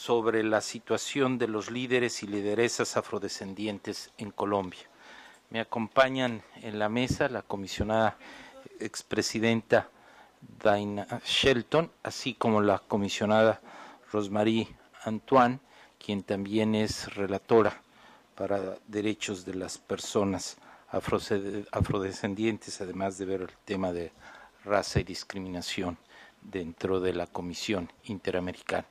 sobre la situación de los líderes y lideresas afrodescendientes en Colombia. Me acompañan en la mesa la comisionada expresidenta Daina Shelton, así como la comisionada Rosmarie Antoine, quien también es relatora para derechos de las personas afrodescendientes, además de ver el tema de raza y discriminación dentro de la Comisión Interamericana.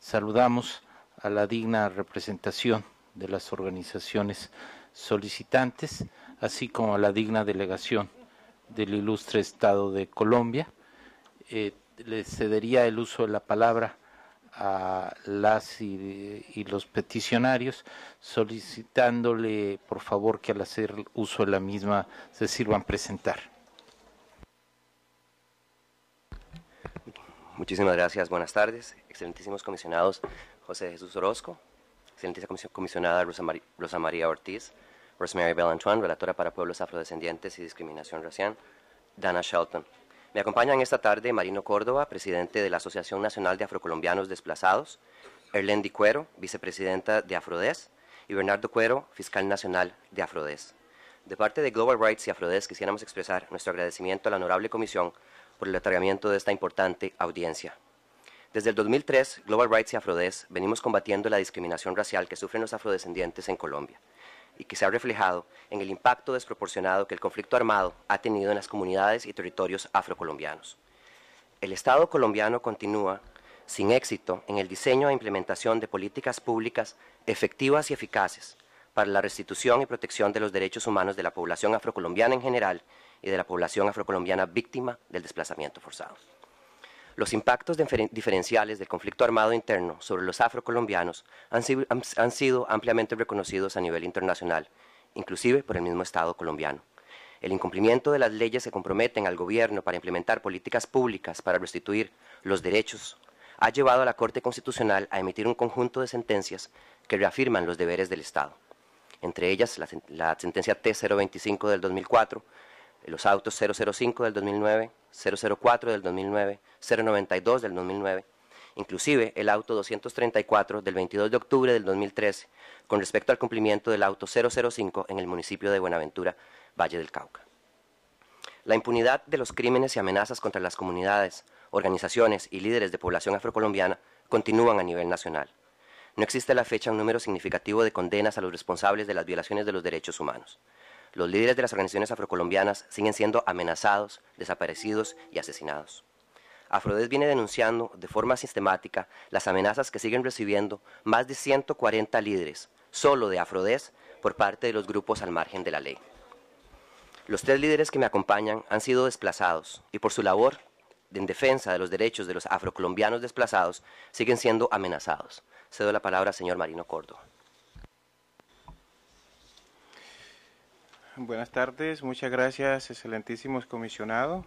Saludamos a la digna representación de las organizaciones solicitantes, así como a la digna delegación del ilustre Estado de Colombia. Eh, le cedería el uso de la palabra a las y, y, los peticionarios, solicitándole por favor que al hacer uso de la misma se sirvan presentar. Muchísimas gracias, buenas tardes excelentísimos comisionados José Jesús Orozco, excelentísima comisionada Rosa, María Ortiz, Rosemary Antoine, relatora para pueblos afrodescendientes y discriminación racial, Dana Shelton. Me acompañan esta tarde Marino Córdoba, presidente de la Asociación Nacional de Afrocolombianos Desplazados, Erlendi Cuero, vicepresidenta de Afrodes, y Bernardo Cuero, fiscal nacional de Afrodes. De parte de Global Rights y Afrodes quisiéramos expresar nuestro agradecimiento a la honorable comisión por el atragamiento de esta importante audiencia. Desde el 2003, Global Rights y Afrodes venimos combatiendo la discriminación racial que sufren los afrodescendientes en Colombia y que se ha reflejado en el impacto desproporcionado que el conflicto armado ha tenido en las comunidades y territorios afrocolombianos. El Estado colombiano continúa sin éxito en el diseño e implementación de políticas públicas efectivas y eficaces para la restitución y protección de los derechos humanos de la población afrocolombiana en general y de la población afrocolombiana víctima del desplazamiento forzado. Los impactos diferenciales del conflicto armado interno sobre los afrocolombianos han, sido, ampliamente reconocidos a nivel internacional, inclusive por el mismo Estado colombiano. El incumplimiento de las leyes que comprometen al gobierno para implementar políticas públicas para restituir los derechos ha llevado a la Corte Constitucional a emitir un conjunto de sentencias que reafirman los deberes del Estado. Entre ellas, la sentencia T025 del 2004 los autos 005 del 2009, 004 del 2009, 092 del 2009, inclusive el auto 234 del 22 de octubre del 2013, con respecto al cumplimiento del auto 005 en el municipio de Buenaventura, Valle del Cauca. La impunidad de los crímenes y amenazas contra las comunidades, organizaciones y líderes de población afrocolombiana continúan a nivel nacional. No existe a la fecha un número significativo de condenas a los responsables de las violaciones de los derechos humanos los líderes de las organizaciones afrocolombianas siguen siendo amenazados, desaparecidos y asesinados. Afrodes viene denunciando de forma sistemática las amenazas que siguen recibiendo más de 140 líderes, solo de Afrodes, por parte de los grupos al margen de la ley. Los tres líderes que me acompañan han sido desplazados y por su labor en defensa de los derechos de los afrocolombianos desplazados siguen siendo amenazados. Cedo la palabra al señor Marino Cordo. Buenas tardes, muchas gracias, excelentísimos comisionados.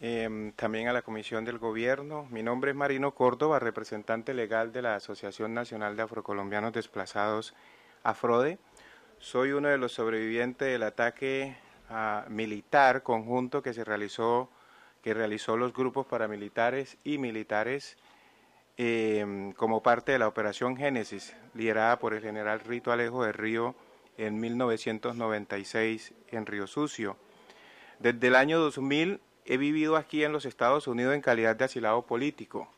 Em, también a la Comisión del Gobierno. Mi nombre es Marino Córdoba, representante legal de la Asociación Nacional de Afrocolombianos Desplazados, AFRODE. Soy uno de los sobrevivientes del ataque ah, militar conjunto que se realizó, que realizó los grupos paramilitares y militares em, como parte de la Operación Génesis, liderada por el general Rito Alejo de Río en 1996 en Río Sucio. Desde el año 2000 he vivido aquí en los Estados Unidos en calidad de asilado político.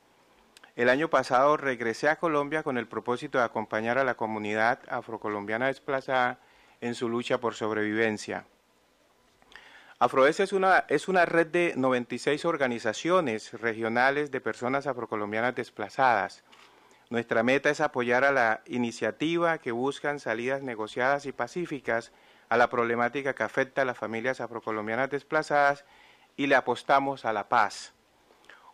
El año pasado regresé a Colombia con el propósito de acompañar a la comunidad afrocolombiana desplazada en su lucha por sobrevivencia. AFROES es una, es una red de 96 organizaciones regionales de personas afrocolombianas desplazadas nuestra meta es apoyar a la iniciativa que buscan salidas negociadas y pacíficas a la problemática que afecta a las familias afrocolombianas desplazadas y le apostamos a la paz.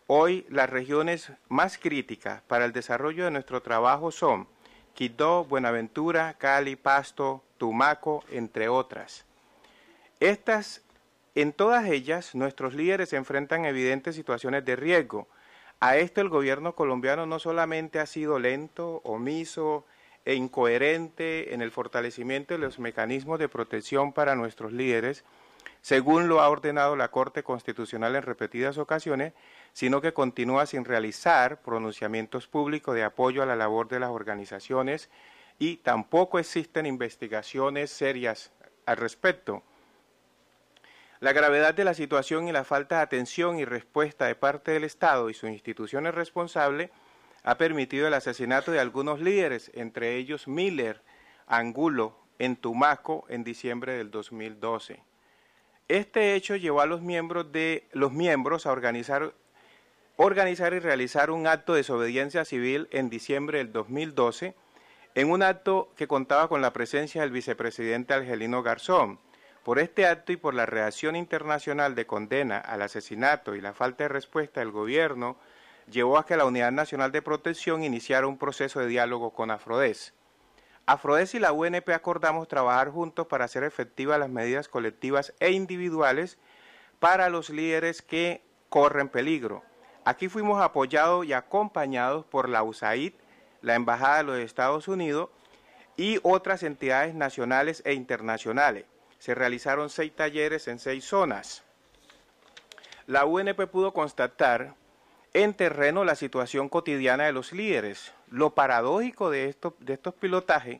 Hoy las regiones más críticas para el desarrollo de nuestro trabajo son Quito, Buenaventura, Cali, Pasto, Tumaco, entre otras. Estas, en todas ellas, nuestros líderes enfrentan evidentes situaciones de riesgo, a esto el gobierno colombiano no solamente ha sido lento, omiso e incoherente en el fortalecimiento de los mecanismos de protección para nuestros líderes, según lo ha ordenado la Corte Constitucional en repetidas ocasiones, sino que continúa sin realizar pronunciamientos públicos de apoyo a la labor de las organizaciones y tampoco existen investigaciones serias al respecto. La gravedad de la situación y la falta de atención y respuesta de parte del Estado y sus instituciones responsables ha permitido el asesinato de algunos líderes, entre ellos Miller, Angulo, en Tumaco en diciembre del 2012. Este hecho llevó a los miembros, de, los miembros a organizar, y realizar un acto de desobediencia civil en diciembre del 2012, en un acto que contaba con la presencia del vicepresidente Angelino Garzón por este acto y por la reacción internacional de condena al asesinato y la falta de respuesta del gobierno, llevó a que la Unidad Nacional de Protección iniciara un proceso de diálogo con Afrodes. Afrodes y la UNP acordamos trabajar juntos para hacer efectivas las medidas colectivas e individuales para los líderes que corren peligro. Aquí fuimos apoyados y acompañados por la USAID, la Embajada de los Estados Unidos y otras entidades nacionales e internacionales se realizaron seis talleres en seis zonas. La UNP pudo constatar en terreno la situación cotidiana de los líderes. Lo paradójico de, estos pilotajes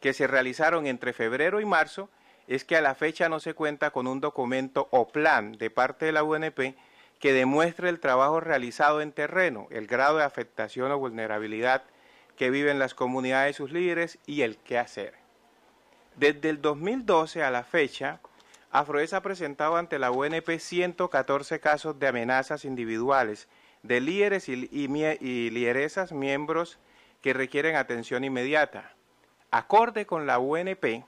que se realizaron entre febrero y marzo es que a la fecha no se cuenta con un documento o plan de parte de la UNP que demuestre el trabajo realizado en terreno, el grado de afectación o vulnerabilidad que viven las comunidades y sus líderes y el qué hacer. Desde el 2012 a la fecha, Afroes ha presentado ante la UNP 114 casos de amenazas individuales de líderes y, y, miembros que requieren atención inmediata. Acorde con la UNP,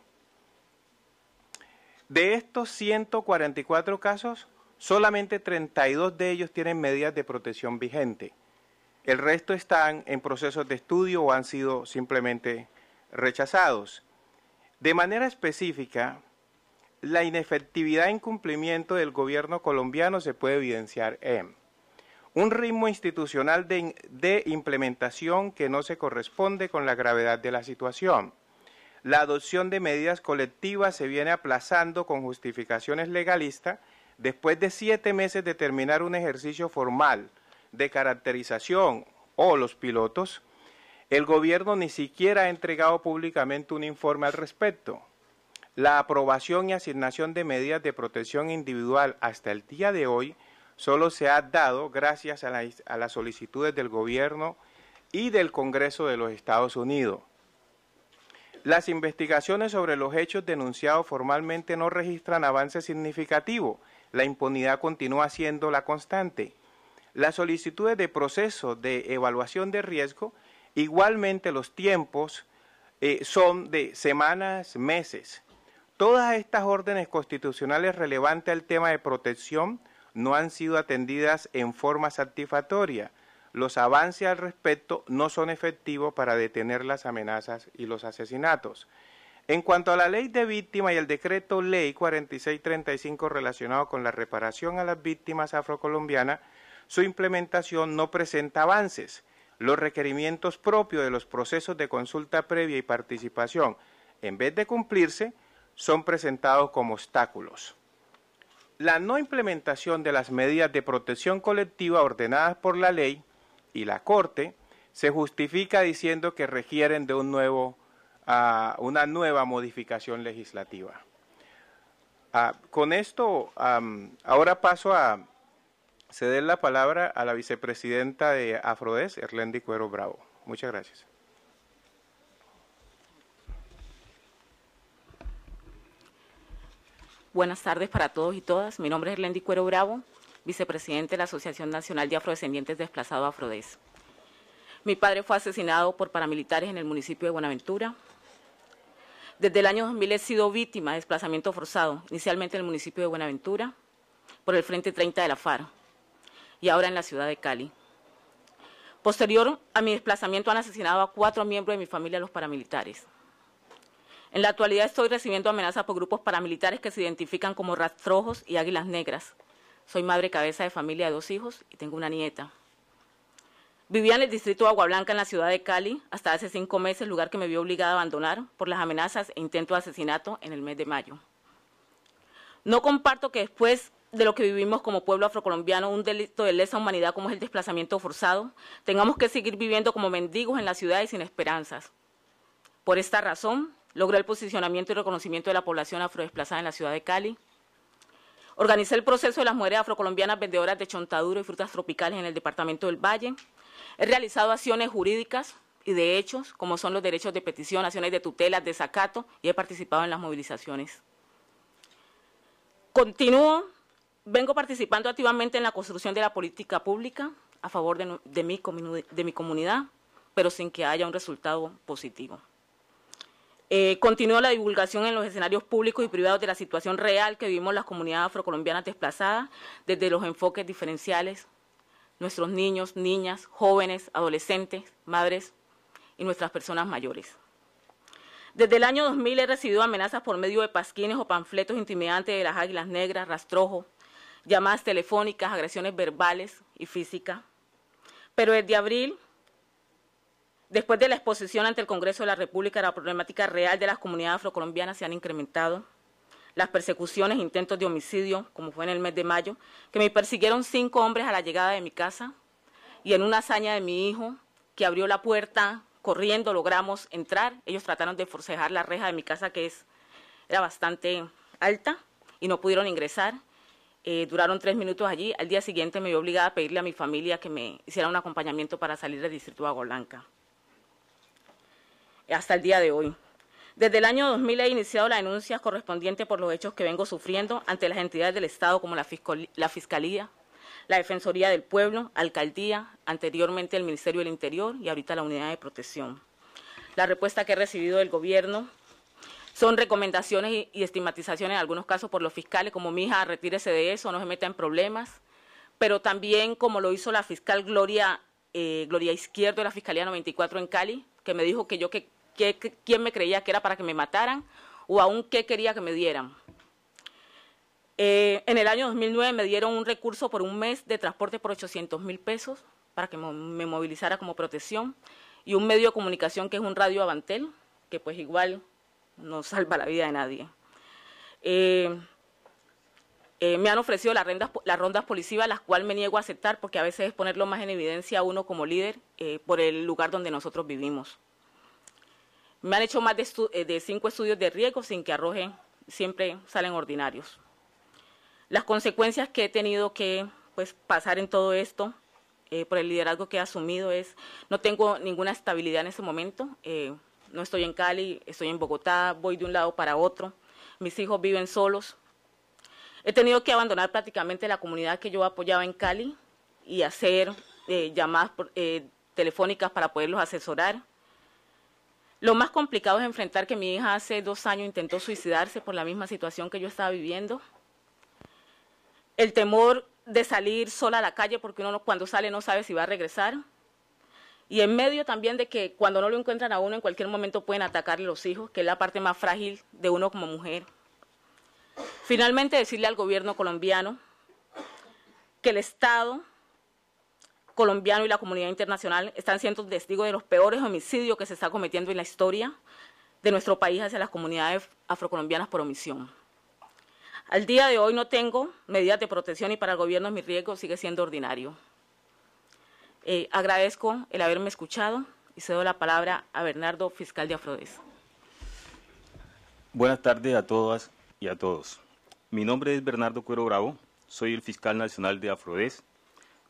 de estos 144 casos, solamente 32 de ellos tienen medidas de protección vigente. El resto están en procesos de estudio o han sido simplemente rechazados. De manera específica, la inefectividad en cumplimiento del gobierno colombiano se puede evidenciar en un ritmo institucional de, de, implementación que no se corresponde con la gravedad de la situación. La adopción de medidas colectivas se viene aplazando con justificaciones legalistas después de siete meses de terminar un ejercicio formal de caracterización o los pilotos el gobierno ni siquiera ha entregado públicamente un informe al respecto. La aprobación y asignación de medidas de protección individual hasta el día de hoy solo se ha dado gracias a, las solicitudes del gobierno y del Congreso de los Estados Unidos. Las investigaciones sobre los hechos denunciados formalmente no registran avance significativo. La impunidad continúa siendo la constante. Las solicitudes de proceso de evaluación de riesgo Igualmente los tiempos eh, son de semanas, meses. Todas estas órdenes constitucionales relevantes al tema de protección no han sido atendidas en forma satisfactoria. Los avances al respecto no son efectivos para detener las amenazas y los asesinatos. En cuanto a la ley de víctimas y el decreto ley 4635 relacionado con la reparación a las víctimas afrocolombianas, su implementación no presenta avances los requerimientos propios de los procesos de consulta previa y participación, en vez de cumplirse, son presentados como obstáculos. La no implementación de las medidas de protección colectiva ordenadas por la ley y la Corte se justifica diciendo que requieren de un nuevo, ah, una nueva modificación legislativa. Ah, con esto, ahora paso a, Ceder la palabra a la vicepresidenta de Afrodes, Erlendi Cuero Bravo. Muchas gracias. Buenas tardes para todos y todas. Mi nombre es Erlendi Cuero Bravo, vicepresidente de la Asociación Nacional de Afrodescendientes Desplazados Afrodes. Mi padre fue asesinado por paramilitares en el municipio de Buenaventura. Desde el año 2000 he sido víctima de desplazamiento forzado, inicialmente en el municipio de Buenaventura, por el Frente 30 de la FAR y ahora en la ciudad de Cali. Posterior a mi desplazamiento han asesinado a cuatro miembros de mi familia los paramilitares. En la actualidad estoy recibiendo amenazas por grupos paramilitares que se identifican como rastrojos y águilas negras. Soy madre cabeza de familia de dos hijos y tengo una nieta. Vivía en el distrito de Agua Blanca, en la ciudad de Cali, hasta hace cinco meses, lugar que me vio obligada a abandonar por las amenazas e intento de asesinato en el mes de mayo. No comparto que después de lo que vivimos como pueblo afrocolombiano, un delito de lesa humanidad como es el desplazamiento forzado, tengamos que seguir viviendo como mendigos en la ciudad y sin esperanzas. Por esta razón, logré el posicionamiento y reconocimiento de la población afrodesplazada en la ciudad de Cali. Organicé el proceso de las mujeres afrocolombianas vendedoras de chontaduro y frutas tropicales en el departamento del Valle. He realizado acciones jurídicas y de hechos, como son los derechos de petición, acciones de tutela, desacato, y he participado en las movilizaciones. Continúo vengo participando activamente en la construcción de la política pública a favor de, mi, comunidad, pero sin que haya un resultado positivo. Eh, continúo la divulgación en los escenarios públicos y privados de la situación real que vivimos las comunidades afrocolombianas desplazadas desde los enfoques diferenciales, nuestros niños, niñas, jóvenes, adolescentes, madres y nuestras personas mayores. Desde el año 2000 he recibido amenazas por medio de pasquines o panfletos intimidantes de las águilas negras, rastrojo, llamadas telefónicas, agresiones verbales y físicas. Pero desde abril, después de la exposición ante el Congreso de la República la problemática real de las comunidades afrocolombianas, se han incrementado las persecuciones, intentos de homicidio, como fue en el mes de mayo, que me persiguieron cinco hombres a la llegada de mi casa y en una hazaña de mi hijo, que abrió la puerta corriendo, logramos entrar. Ellos trataron de forcejar la reja de mi casa, que es, era bastante alta, y no pudieron ingresar. Eh, duraron tres minutos allí. Al día siguiente me vi obligada a pedirle a mi familia que me hiciera un acompañamiento para salir del distrito de Agolanca. Eh, hasta el día de hoy. Desde el año 2000 he iniciado la denuncia correspondiente por los hechos que vengo sufriendo ante las entidades del Estado como la, la Fiscalía, la Defensoría del Pueblo, Alcaldía, anteriormente el Ministerio del Interior y ahorita la Unidad de Protección. La respuesta que he recibido del gobierno son recomendaciones y, estigmatizaciones en algunos casos por los fiscales, como mi hija, retírese de eso, no se meta en problemas, pero también como lo hizo la fiscal Gloria, eh, Izquierdo de la Fiscalía 94 en Cali, que me dijo que yo, quién me creía que era para que me mataran o aún qué quería que me dieran. Eh, en el año 2009 me dieron un recurso por un mes de transporte por 800 mil pesos para que me movilizara como protección y un medio de comunicación que es un radio Avantel, que pues igual no salva la vida de nadie. Eh, eh, me han ofrecido las, rondas policivas, las cuales me niego a aceptar porque a veces es ponerlo más en evidencia a uno como líder eh, por el lugar donde nosotros vivimos. Me han hecho más de, cinco estudios de riesgo sin que arrojen, siempre salen ordinarios. Las consecuencias que he tenido que pues, pasar en todo esto por el liderazgo que he asumido es, no tengo ninguna estabilidad en ese momento no estoy en Cali, estoy en Bogotá, voy de un lado para otro, mis hijos viven solos. He tenido que abandonar prácticamente la comunidad que yo apoyaba en Cali y hacer eh, llamadas eh, telefónicas para poderlos asesorar. Lo más complicado es enfrentar que mi hija hace dos años intentó suicidarse por la misma situación que yo estaba viviendo. El temor de salir sola a la calle porque uno cuando sale no sabe si va a regresar. Y en medio también de que cuando no lo encuentran a uno, en cualquier momento pueden atacarle los hijos, que es la parte más frágil de uno como mujer. Finalmente, decirle al gobierno colombiano que el Estado colombiano y la comunidad internacional están siendo testigos de los peores homicidios que se está cometiendo en la historia de nuestro país hacia las comunidades afrocolombianas por omisión. Al día de hoy no tengo medidas de protección y para el gobierno mi riesgo sigue siendo ordinario. Eh, agradezco el haberme escuchado y cedo la palabra a Bernardo, fiscal de Afrodes. Buenas tardes a todas y a todos. Mi nombre es Bernardo Cuero Bravo, soy el fiscal nacional de Afrodes.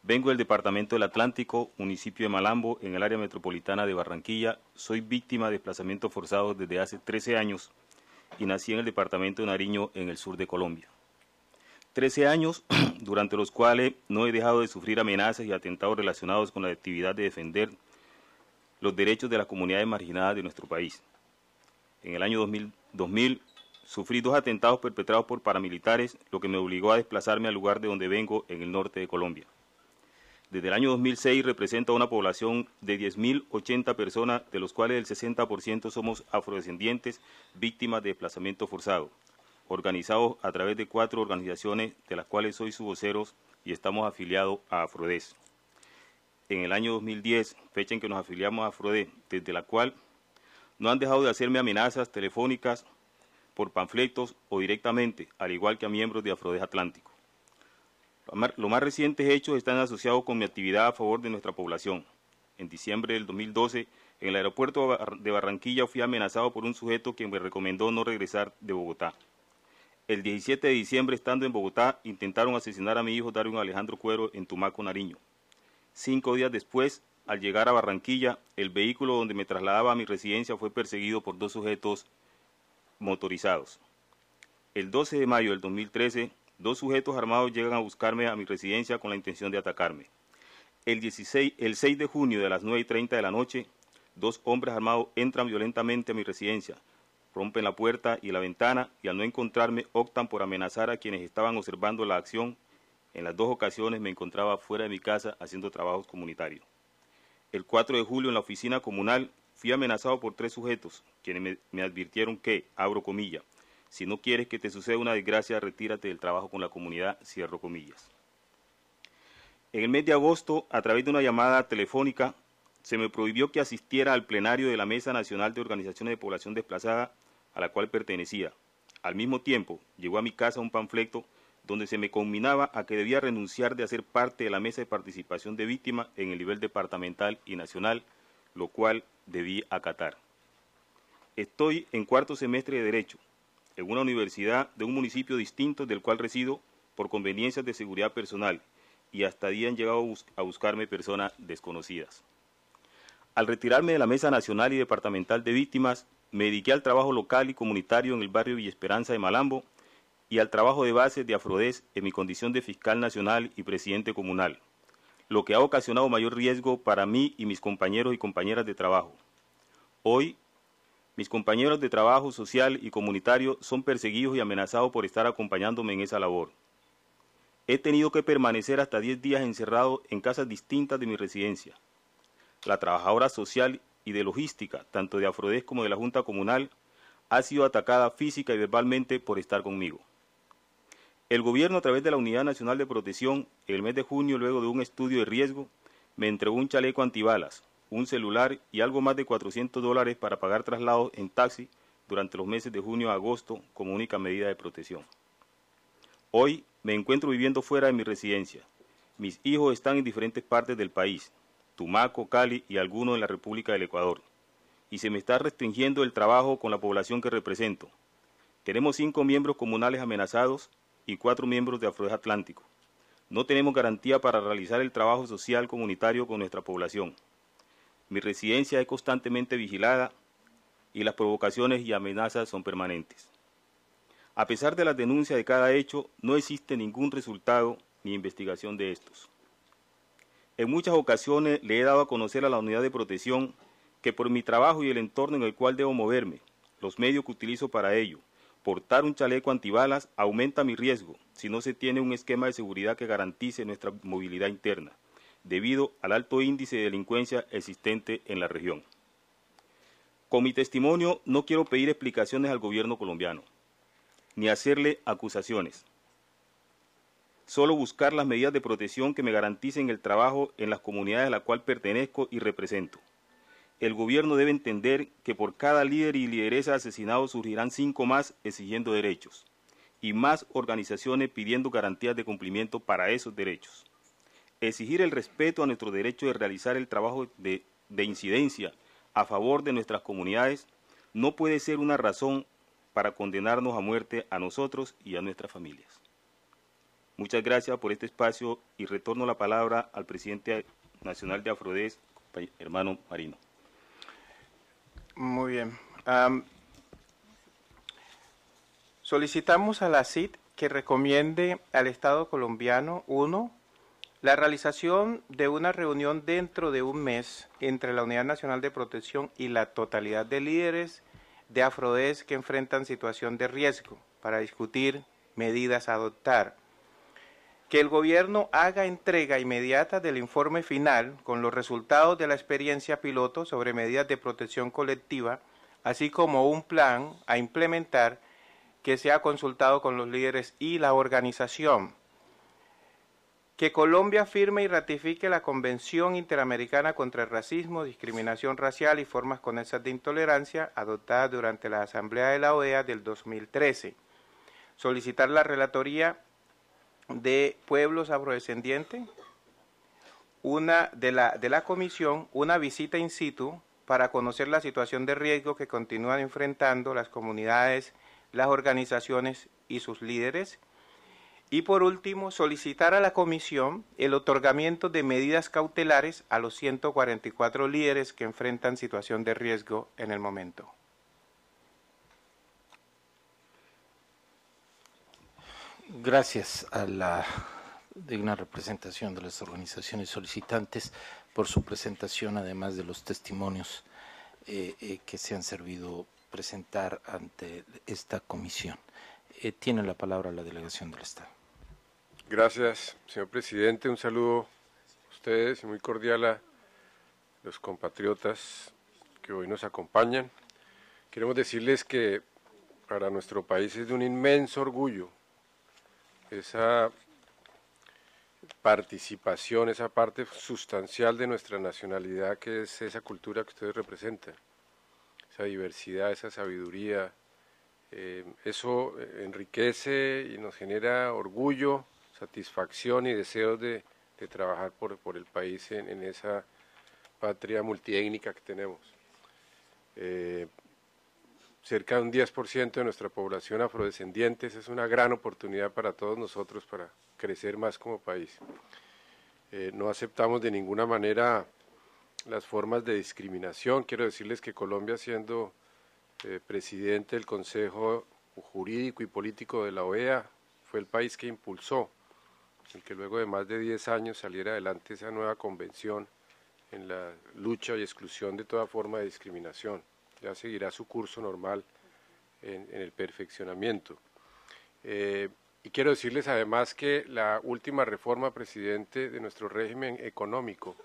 Vengo del Departamento del Atlántico, municipio de Malambo, en el área metropolitana de Barranquilla. Soy víctima de desplazamiento forzado desde hace 13 años y nací en el departamento de Nariño, en el sur de Colombia. Trece años, durante los cuales no he dejado de sufrir amenazas y atentados relacionados con la actividad de defender los derechos de las comunidades marginadas de nuestro país. En el año 2000, 2000 sufrí dos atentados perpetrados por paramilitares, lo que me obligó a desplazarme al lugar de donde vengo, en el norte de Colombia. Desde el año 2006 representa una población de 10.080 personas, de los cuales el 60% somos afrodescendientes, víctimas de desplazamiento forzado organizados a través de cuatro organizaciones de las cuales soy su voceros y estamos afiliados a Afrodes. En el año 2010, fecha en que nos afiliamos a Afrodes, desde la cual no han dejado de hacerme amenazas telefónicas por panfletos o directamente, al igual que a miembros de Afrodes Atlántico. Los más recientes hechos están asociados con mi actividad a favor de nuestra población. En diciembre del 2012, en el aeropuerto de Barranquilla fui amenazado por un sujeto que me recomendó no regresar de Bogotá. El 17 de diciembre, estando en Bogotá, intentaron asesinar a mi hijo Darwin Alejandro Cuero en Tumaco, Nariño. Cinco días después, al llegar a Barranquilla, el vehículo donde me trasladaba a mi residencia fue perseguido por dos sujetos motorizados. El 12 de mayo del 2013, dos sujetos armados llegan a buscarme a mi residencia con la intención de atacarme. El, 6 de junio de las 9.30 y de la noche, dos hombres armados entran violentamente a mi residencia, rompen la puerta y la ventana y al no encontrarme optan por amenazar a quienes estaban observando la acción. En las dos ocasiones me encontraba fuera de mi casa haciendo trabajos comunitarios. El 4 de julio en la oficina comunal fui amenazado por tres sujetos, quienes me, advirtieron que, abro comillas, si no quieres que te suceda una desgracia, retírate del trabajo con la comunidad, cierro comillas. En el mes de agosto, a través de una llamada telefónica, se me prohibió que asistiera al plenario de la Mesa Nacional de Organizaciones de Población Desplazada a la cual pertenecía. Al mismo tiempo, llegó a mi casa un panfleto donde se me conminaba a que debía renunciar de hacer parte de la mesa de participación de víctimas en el nivel departamental y nacional, lo cual debí acatar. Estoy en cuarto semestre de Derecho, en una universidad de un municipio distinto del cual resido por conveniencias de seguridad personal, y hasta día han llegado a buscarme personas desconocidas. Al retirarme de la Mesa Nacional y Departamental de Víctimas, me dediqué al trabajo local y comunitario en el barrio Villa Esperanza de Malambo y al trabajo de base de Afrodes en mi condición de fiscal nacional y presidente comunal, lo que ha ocasionado mayor riesgo para mí y mis compañeros y compañeras de trabajo. Hoy, mis compañeros de trabajo social y comunitario son perseguidos y amenazados por estar acompañándome en esa labor. He tenido que permanecer hasta 10 días encerrado en casas distintas de mi residencia. La trabajadora social y de logística, tanto de Afrodés como de la Junta Comunal, ha sido atacada física y verbalmente por estar conmigo. El gobierno a través de la Unidad Nacional de Protección, el mes de junio, luego de un estudio de riesgo, me entregó un chaleco antibalas, un celular y algo más de 400 dólares para pagar traslados en taxi durante los meses de junio a agosto como única medida de protección. Hoy me encuentro viviendo fuera de mi residencia. Mis hijos están en diferentes partes del país. Tumaco, Cali y algunos en la República del Ecuador. Y se me está restringiendo el trabajo con la población que represento. Tenemos cinco miembros comunales amenazados y cuatro miembros de Afroes Atlántico. No tenemos garantía para realizar el trabajo social comunitario con nuestra población. Mi residencia es constantemente vigilada y las provocaciones y amenazas son permanentes. A pesar de las denuncias de cada hecho, no existe ningún resultado ni investigación de estos. En muchas ocasiones le he dado a conocer a la unidad de protección que por mi trabajo y el entorno en el cual debo moverme, los medios que utilizo para ello, portar un chaleco antibalas aumenta mi riesgo si no se tiene un esquema de seguridad que garantice nuestra movilidad interna, debido al alto índice de delincuencia existente en la región. Con mi testimonio no quiero pedir explicaciones al gobierno colombiano, ni hacerle acusaciones solo buscar las medidas de protección que me garanticen el trabajo en las comunidades a las cual pertenezco y represento. El gobierno debe entender que por cada líder y lideresa asesinado surgirán cinco más exigiendo derechos y más organizaciones pidiendo garantías de cumplimiento para esos derechos. Exigir el respeto a nuestro derecho de realizar el trabajo de incidencia a favor de nuestras comunidades no puede ser una razón para condenarnos a muerte a nosotros y a nuestras familias. Muchas gracias por este espacio y retorno la palabra al presidente nacional de Afrodes, hermano Marino. Muy bien. solicitamos a la CID que recomiende al Estado colombiano, uno, la realización de una reunión dentro de un mes entre la Unidad Nacional de Protección y la totalidad de líderes de Afrodes que enfrentan situación de riesgo para discutir medidas a adoptar que el gobierno haga entrega inmediata del informe final con los resultados de la experiencia piloto sobre medidas de protección colectiva, así como un plan a implementar que se ha consultado con los líderes y la organización. Que Colombia firme y ratifique la Convención Interamericana contra el Racismo, Discriminación Racial y Formas Conexas de Intolerancia, adoptada durante la Asamblea de la OEA del 2013. Solicitar la Relatoría de pueblos afrodescendientes, una de la, de la comisión, una visita in situ para conocer la situación de riesgo que continúan enfrentando las comunidades, las organizaciones y sus líderes. Y por último, solicitar a la comisión el otorgamiento de medidas cautelares a los 144 líderes que enfrentan situación de riesgo en el momento. Gracias a la digna representación de las organizaciones solicitantes por su presentación, además de los testimonios eh, eh, que se han servido presentar ante esta comisión. Eh, tiene la palabra la delegación del Estado. Gracias, señor presidente. Un saludo a ustedes y muy cordial a los compatriotas que hoy nos acompañan. Queremos decirles que para nuestro país es de un inmenso orgullo esa participación, esa parte sustancial de nuestra nacionalidad que es esa cultura que ustedes representan, esa diversidad, esa sabiduría. Eh, eso enriquece y nos genera orgullo, satisfacción y deseos de, trabajar por, el país en, esa patria multietnica que tenemos cerca de un 10% de nuestra población afrodescendientes. Es una gran oportunidad para todos nosotros para crecer más como país. Eh, no aceptamos de ninguna manera las formas de discriminación. Quiero decirles que Colombia, siendo eh, presidente del Consejo Jurídico y Político de la OEA, fue el país que impulsó el que luego de más de 10 años saliera adelante esa nueva convención en la lucha y exclusión de toda forma de discriminación ya seguirá su curso normal en, el perfeccionamiento. Eh, y quiero decirles además que la última reforma, presidente, de nuestro régimen económico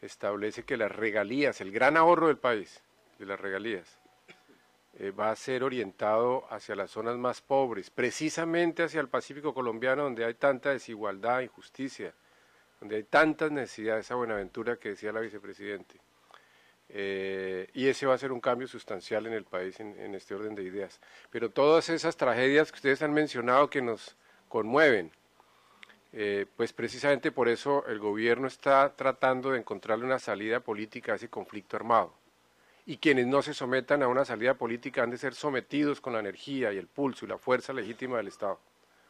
establece que las regalías, el gran ahorro del país, de las regalías, eh, va a ser orientado hacia las zonas más pobres, precisamente hacia el Pacífico colombiano, donde hay tanta desigualdad, injusticia, donde hay tantas necesidades, esa Buenaventura que decía la Vicepresidenta. Eh, y ese va a ser un cambio sustancial en el país en, este orden de ideas. Pero todas esas tragedias que ustedes han mencionado que nos conmueven, eh, pues precisamente por eso el gobierno está tratando de encontrarle una salida política a ese conflicto armado. Y quienes no se sometan a una salida política han de ser sometidos con la energía y el pulso y la fuerza legítima del Estado.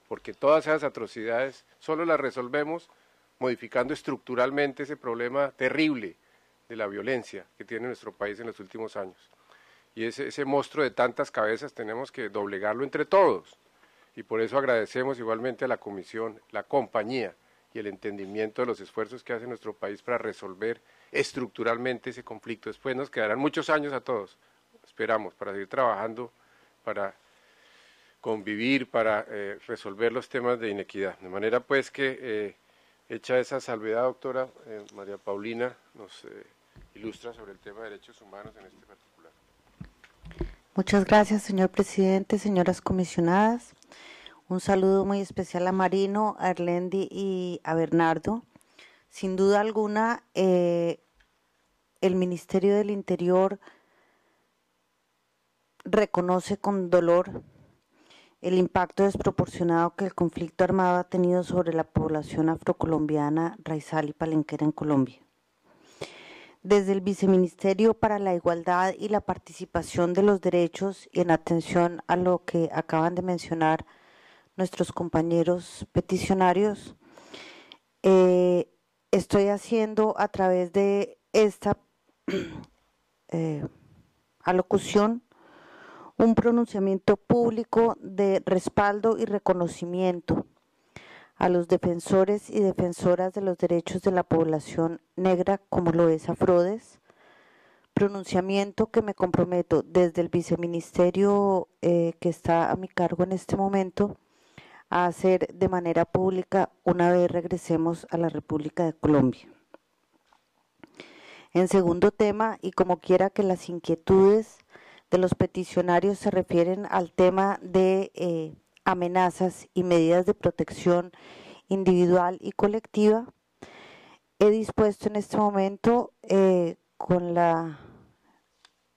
Porque todas esas atrocidades solo las resolvemos modificando estructuralmente ese problema terrible de la violencia que tiene nuestro país en los últimos años. Y ese, monstruo de tantas cabezas tenemos que doblegarlo entre todos. Y por eso agradecemos igualmente a la Comisión, la compañía y el entendimiento de los esfuerzos que hace nuestro país para resolver estructuralmente ese conflicto. Después nos quedarán muchos años a todos, esperamos, para seguir trabajando, para convivir, para eh, resolver los temas de inequidad. De manera pues que, eh, hecha esa salvedad, doctora eh, María Paulina, nos ilustra sobre el tema de derechos humanos en este particular. Muchas gracias, señor presidente, señoras comisionadas. Un saludo muy especial a Marino, a Erlendi y a Bernardo. Sin duda alguna, eh, el Ministerio del Interior reconoce con dolor el impacto desproporcionado que el conflicto armado ha tenido sobre la población afrocolombiana, raizal y palenquera en Colombia desde el Viceministerio para la Igualdad y la Participación de los Derechos y en atención a lo que acaban de mencionar nuestros compañeros peticionarios, eh, estoy haciendo a través de esta eh, alocución un pronunciamiento público de respaldo y reconocimiento a los defensores y defensoras de los derechos de la población negra, como lo es Afrodes, pronunciamiento que me comprometo desde el viceministerio eh, que está a mi cargo en este momento a hacer de manera pública una vez regresemos a la República de Colombia. En segundo tema, y como quiera que las inquietudes de los peticionarios se refieren al tema de eh, amenazas y medidas de protección individual y colectiva, he dispuesto en este momento, eh, con la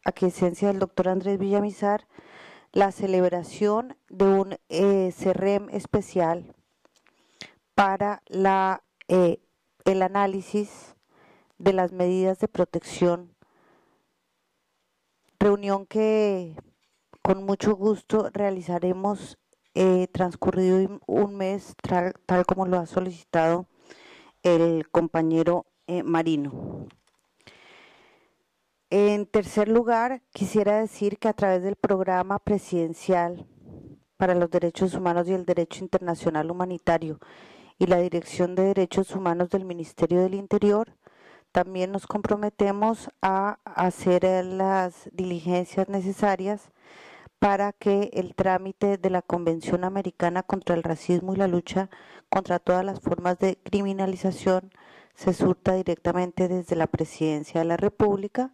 aquiescencia del doctor Andrés Villamizar, la celebración de un eh, CRM e especial para eh, el análisis de las medidas de protección, reunión que con mucho gusto realizaremos eh, transcurrido un mes tal, como lo ha solicitado el compañero eh, Marino. En tercer lugar, quisiera decir que a través del programa presidencial para los derechos humanos y el derecho internacional humanitario y la Dirección de Derechos Humanos del Ministerio del Interior, también nos comprometemos a hacer las diligencias necesarias para que el trámite de la Convención Americana contra el Racismo y la lucha contra todas las formas de criminalización se surta directamente desde la Presidencia de la República,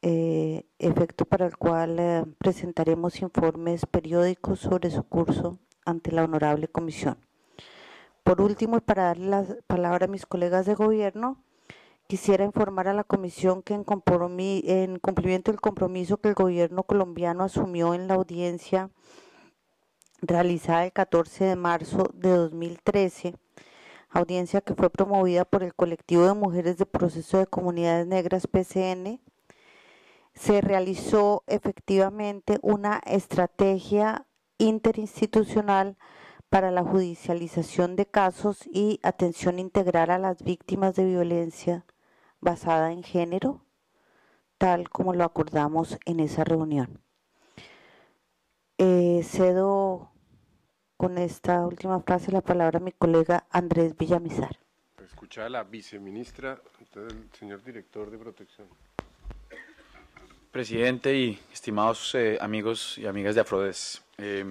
eh, efecto para el cual eh, presentaremos informes periódicos sobre su curso ante la Honorable Comisión. Por último, y para dar la palabra a mis colegas de gobierno, Quisiera informar a la Comisión que en, cumplimiento del compromiso que el gobierno colombiano asumió en la audiencia realizada el 14 de marzo de 2013, audiencia que fue promovida por el colectivo de mujeres de proceso de comunidades negras PCN, se realizó efectivamente una estrategia interinstitucional para la judicialización de casos y atención integral a las víctimas de violencia basada en género, tal como lo acordamos en esa reunión. Eh, cedo con esta última frase la palabra a mi colega Andrés Villamizar. Escuchar a la viceministra, el señor director de protección. Presidente y estimados eh, amigos y amigas de Afrodes, eh,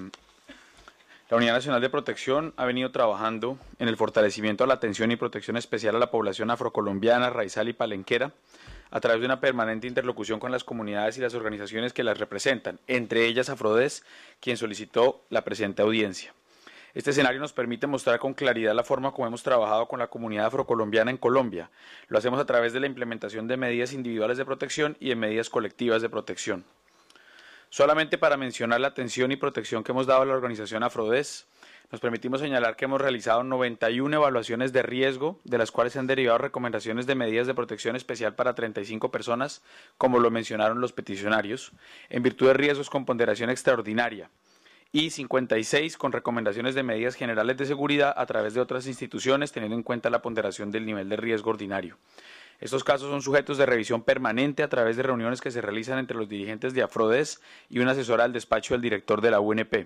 la Unidad Nacional de Protección ha venido trabajando en el fortalecimiento de la atención y protección especial a la población afrocolombiana, raizal y palenquera a través de una permanente interlocución con las comunidades y las organizaciones que las representan, entre ellas Afrodes, quien solicitó la presente audiencia. Este escenario nos permite mostrar con claridad la forma como hemos trabajado con la comunidad afrocolombiana en Colombia. Lo hacemos a través de la implementación de medidas individuales de protección y de medidas colectivas de protección. Solamente para mencionar la atención y protección que hemos dado a la organización Afrodes, nos permitimos señalar que hemos realizado 91 evaluaciones de riesgo, de las cuales se han derivado recomendaciones de medidas de protección especial para 35 personas, como lo mencionaron los peticionarios, en virtud de riesgos con ponderación extraordinaria, y 56 con recomendaciones de medidas generales de seguridad a través de otras instituciones, teniendo en cuenta la ponderación del nivel de riesgo ordinario. Estos casos son sujetos de revisión permanente a través de reuniones que se realizan entre los dirigentes de Afrodes y una asesora al despacho del director de la UNP.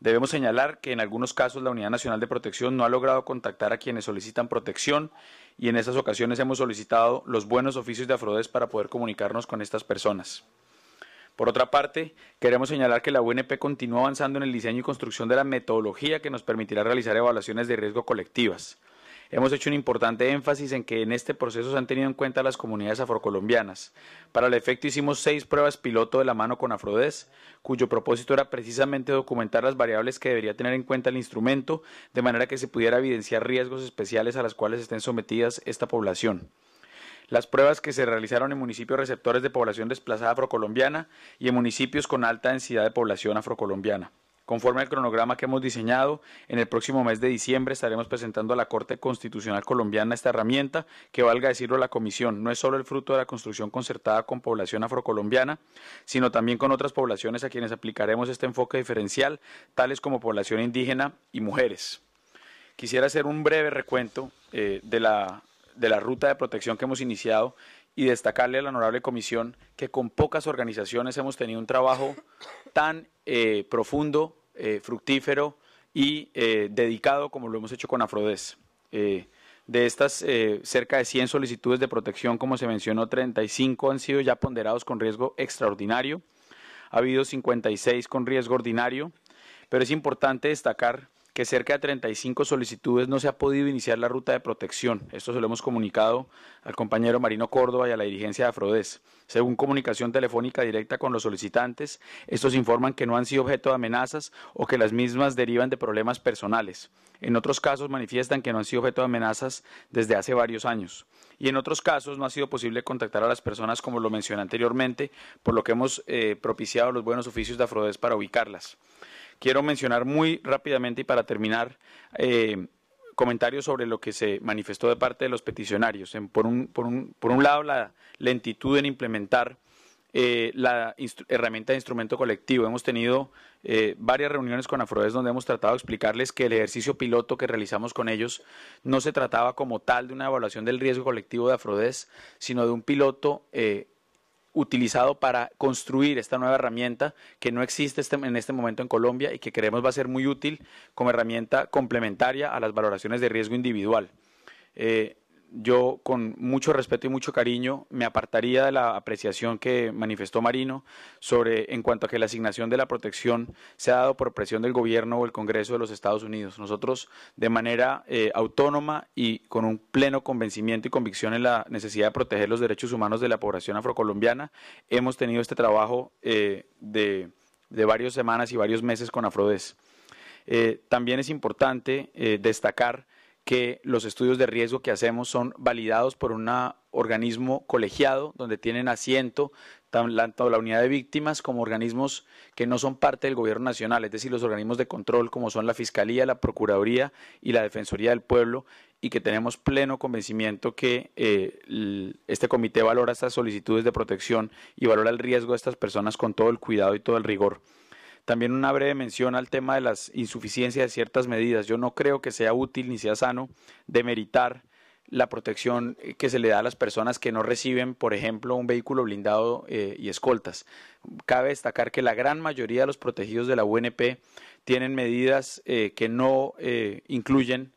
Debemos señalar que en algunos casos la Unidad Nacional de Protección no ha logrado contactar a quienes solicitan protección y en esas ocasiones hemos solicitado los buenos oficios de Afrodes para poder comunicarnos con estas personas. Por otra parte, queremos señalar que la UNP continúa avanzando en el diseño y construcción de la metodología que nos permitirá realizar evaluaciones de riesgo colectivas hemos hecho un importante énfasis en que en este proceso se han tenido en cuenta las comunidades afrocolombianas. Para el efecto hicimos seis pruebas piloto de la mano con Afrodes, cuyo propósito era precisamente documentar las variables que debería tener en cuenta el instrumento, de manera que se pudiera evidenciar riesgos especiales a las cuales estén sometidas esta población las pruebas que se realizaron en municipios receptores de población desplazada afrocolombiana y en municipios con alta densidad de población afrocolombiana. Conforme al cronograma que hemos diseñado, en el próximo mes de diciembre estaremos presentando a la Corte Constitucional Colombiana esta herramienta que, valga decirlo, la Comisión no es solo el fruto de la construcción concertada con población afrocolombiana, sino también con otras poblaciones a quienes aplicaremos este enfoque diferencial, tales como población indígena y mujeres. Quisiera hacer un breve recuento eh, de la ruta de protección que hemos iniciado y destacarle a la honorable comisión que con pocas organizaciones hemos tenido un trabajo tan eh, profundo, eh, fructífero y eh, dedicado como lo hemos hecho con Afrodes. de estas cerca de 100 solicitudes de protección, como se mencionó, 35 han sido ya ponderados con riesgo extraordinario, ha habido 56 con riesgo ordinario, pero es importante destacar que cerca de 35 solicitudes no se ha podido iniciar la ruta de protección. Esto se lo hemos comunicado al compañero Marino Córdoba y a la dirigencia de Afrodes. Según comunicación telefónica directa con los solicitantes, estos informan que no han sido objeto de amenazas o que las mismas derivan de problemas personales. En otros casos manifiestan que no han sido objeto de amenazas desde hace varios años. Y en otros casos no ha sido posible contactar a las personas como lo mencioné anteriormente, por lo que hemos eh, propiciado los buenos oficios de Afrodes para ubicarlas. Quiero mencionar muy rápidamente y para terminar eh, comentarios sobre lo que se manifestó de parte de los peticionarios. por, un, lado, la lentitud en implementar eh, la herramienta de instrumento colectivo. Hemos tenido eh, varias reuniones con Afrodes donde hemos tratado de explicarles que el ejercicio piloto que realizamos con ellos no se trataba como tal de una evaluación del riesgo colectivo de Afrodes, sino de un piloto utilizado para construir esta nueva herramienta que no existe este, en este momento en Colombia y que creemos va a ser muy útil como herramienta complementaria a las valoraciones de riesgo individual. Eh, yo con mucho respeto y mucho cariño me apartaría de la apreciación que manifestó Marino sobre en cuanto a que la asignación de la protección se ha dado por presión del gobierno o el Congreso de los Estados Unidos. Nosotros de manera eh, autónoma y con un pleno convencimiento y convicción en la necesidad de proteger los derechos humanos de la población afrocolombiana hemos tenido este trabajo eh, de, varias semanas y varios meses con Afrodes. Eh, también es importante destacar que los estudios de riesgo que hacemos son validados por un organismo colegiado donde tienen asiento tanto la unidad de víctimas como organismos que no son parte del gobierno nacional, es decir, los organismos de control como son la Fiscalía, la Procuraduría y la Defensoría del Pueblo, y que tenemos pleno convencimiento que eh, este comité valora estas solicitudes de protección y valora el riesgo de estas personas con todo el cuidado y todo el rigor. También una breve mención al tema de las insuficiencias de ciertas medidas. Yo no creo que sea útil ni sea sano demeritar la protección que se le da a las personas que no reciben, por ejemplo, un vehículo blindado eh, y escoltas. Cabe destacar que la gran mayoría de los protegidos de la UNP tienen medidas eh, que no eh, incluyen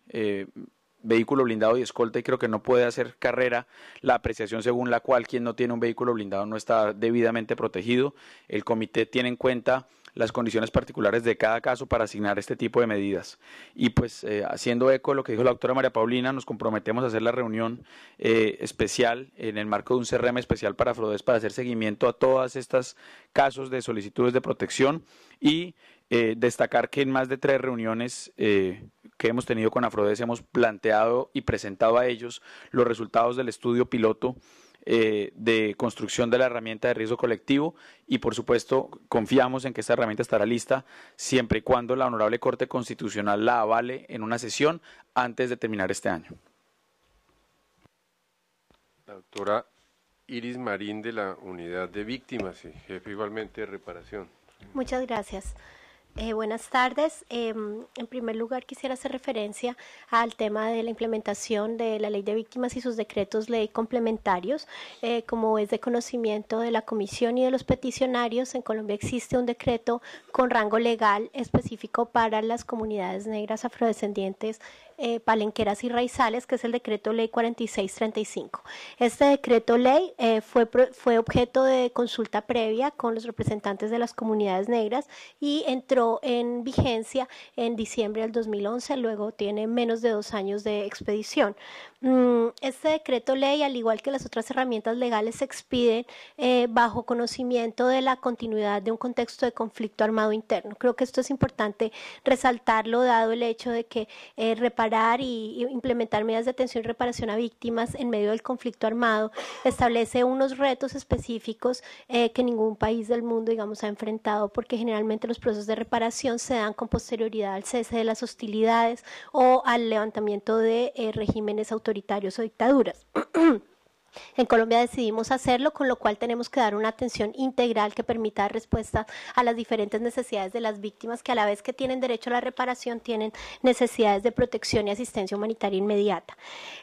vehículo blindado y escolta y creo que no puede hacer carrera la apreciación según la cual quien no tiene un vehículo blindado no está debidamente protegido. El comité tiene en cuenta las condiciones particulares de cada caso para asignar este tipo de medidas. Y pues eh, haciendo eco de lo que dijo la doctora María Paulina, nos comprometemos a hacer la reunión eh, especial en el marco de un CRM especial para Afrodes para hacer seguimiento a todas estas casos de solicitudes de protección y eh, destacar que en más de tres reuniones que hemos tenido con Afrodes hemos planteado y presentado a ellos los resultados del estudio piloto eh, de construcción de la herramienta de riesgo colectivo y por supuesto confiamos en que esta herramienta estará lista siempre y cuando la Honorable Corte Constitucional la avale en una sesión antes de terminar este año. La doctora Iris Marín de la Unidad de Víctimas y jefe igualmente de reparación. Muchas gracias. Eh, buenas tardes. Em, en primer lugar, quisiera hacer referencia al tema de la implementación de la Ley de Víctimas y sus decretos ley complementarios. Eh, como es de conocimiento de la Comisión y de los peticionarios, en Colombia existe un decreto con rango legal específico para las comunidades negras afrodescendientes eh, palenqueras y raizales, que es el decreto ley 4635. Este decreto ley eh, fue, fue objeto de consulta previa con los representantes de las comunidades negras y entró en vigencia en diciembre del 2011, luego tiene menos de dos años de expedición. Mm, este decreto ley, al igual que las otras herramientas legales, se expiden eh, bajo conocimiento de la continuidad de un contexto de conflicto armado interno. Creo que esto es importante resaltarlo, dado el hecho de que eh, reparar y, implementar medidas de atención y reparación a víctimas en medio del conflicto armado establece unos retos específicos eh, que ningún país del mundo, digamos, ha enfrentado, porque generalmente los procesos de reparación se dan con posterioridad al cese de las hostilidades o al levantamiento de regímenes autoritarios autoritarios o dictaduras. En Colombia decidimos hacerlo, con lo cual tenemos que dar una atención integral que permita dar respuesta a las diferentes necesidades de las víctimas que a la vez que tienen derecho a la reparación tienen necesidades de protección y asistencia humanitaria inmediata.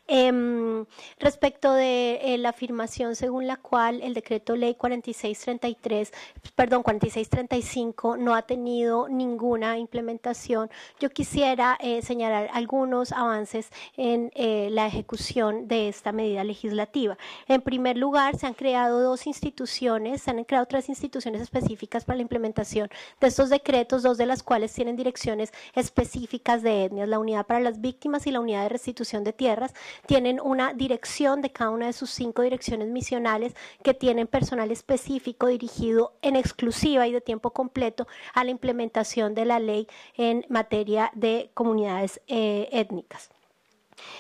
Em, respecto de eh, la afirmación según la cual el decreto ley 4633, perdón, 4635 no ha tenido ninguna implementación, yo quisiera eh, señalar algunos avances en eh, la ejecución de esta medida legislativa. En primer lugar, se han creado dos instituciones, se han creado tres instituciones específicas para la implementación de estos decretos, dos de las cuales tienen direcciones específicas de etnias. La unidad para las víctimas y la unidad de restitución de tierras tienen una dirección de cada una de sus cinco direcciones misionales que tienen personal específico dirigido en exclusiva y de tiempo completo a la implementación de la ley en materia de comunidades eh, étnicas.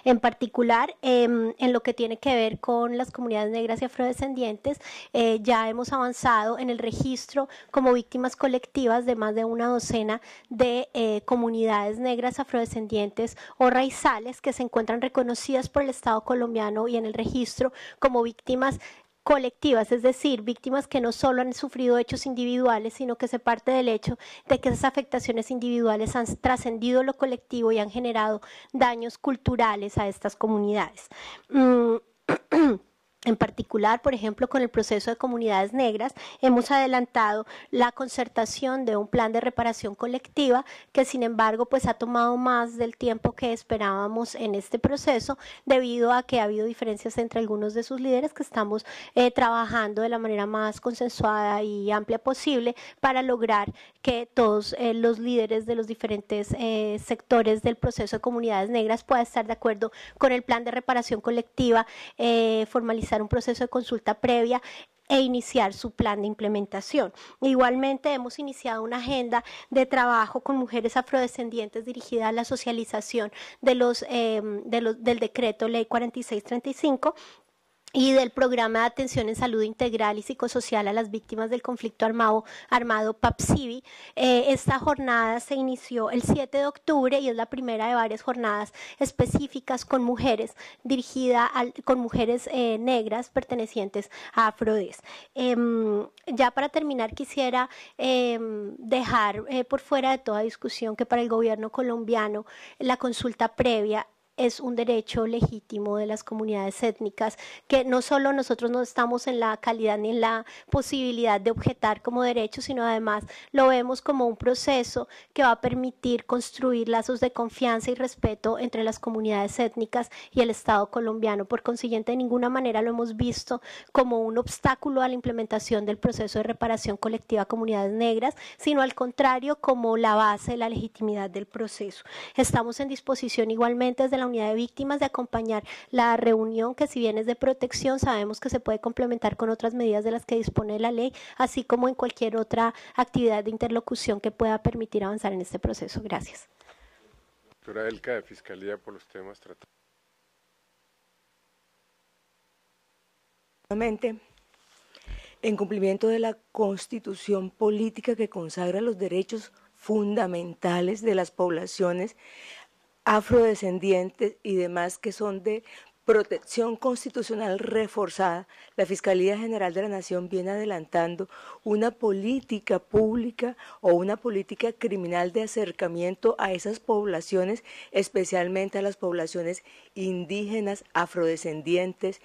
En particular, em, en lo que tiene que ver con las comunidades negras y afrodescendientes, eh, ya hemos avanzado en el registro como víctimas colectivas de más de una docena de eh, comunidades negras, afrodescendientes o raizales que se encuentran reconocidas por el Estado colombiano y en el registro como víctimas colectivas, es decir, víctimas que no solo han sufrido hechos individuales, sino que se parte del hecho de que esas afectaciones individuales han trascendido lo colectivo y han generado daños culturales a estas comunidades. Mm, En particular, por ejemplo, con el proceso de comunidades negras, hemos adelantado la concertación de un plan de reparación colectiva que, sin embargo, pues ha tomado más del tiempo que esperábamos en este proceso debido a que ha habido diferencias entre algunos de sus líderes que estamos eh, trabajando de la manera más consensuada y amplia posible para lograr que todos eh, los líderes de los diferentes eh, sectores del proceso de comunidades negras puedan estar de acuerdo con el plan de reparación colectiva formalizado un proceso de consulta previa e iniciar su plan de implementación. Igualmente hemos iniciado una agenda de trabajo con mujeres afrodescendientes dirigida a la socialización de los, ley eh, de los, del decreto ley 4635 y del programa de atención en salud integral y psicosocial a las víctimas del conflicto armado, armado PAPSIBI. Eh, esta jornada se inició el 7 de octubre y es la primera de varias jornadas específicas con mujeres, dirigida con mujeres eh, negras pertenecientes a Afrodes. Em, ya para terminar, quisiera em, dejar eh, por fuera de toda discusión que para el gobierno colombiano la consulta previa es un derecho legítimo de las comunidades étnicas, que no solo nosotros no estamos en la calidad ni en la posibilidad de objetar como derecho, sino además lo vemos como un proceso que va a permitir construir lazos de confianza y respeto entre las comunidades étnicas y el Estado colombiano. Por consiguiente, de ninguna manera lo hemos visto como un obstáculo a la implementación del proceso de reparación colectiva a comunidades negras, sino al contrario como la base de la legitimidad del proceso. Estamos en disposición igualmente desde la unidad de víctimas de acompañar la reunión que si bien es de protección, sabemos que se puede complementar con otras medidas de las que dispone la ley, así como en cualquier otra actividad de interlocución que pueda permitir avanzar en este proceso. Gracias. Elka de Fiscalía por los temas tratados. En cumplimiento de la constitución política que consagra los derechos fundamentales de las poblaciones afrodescendientes y demás que son de protección constitucional reforzada, la Fiscalía General de la Nación viene adelantando una política pública o una política criminal de acercamiento a esas poblaciones, especialmente a las poblaciones indígenas, afrodescendientes,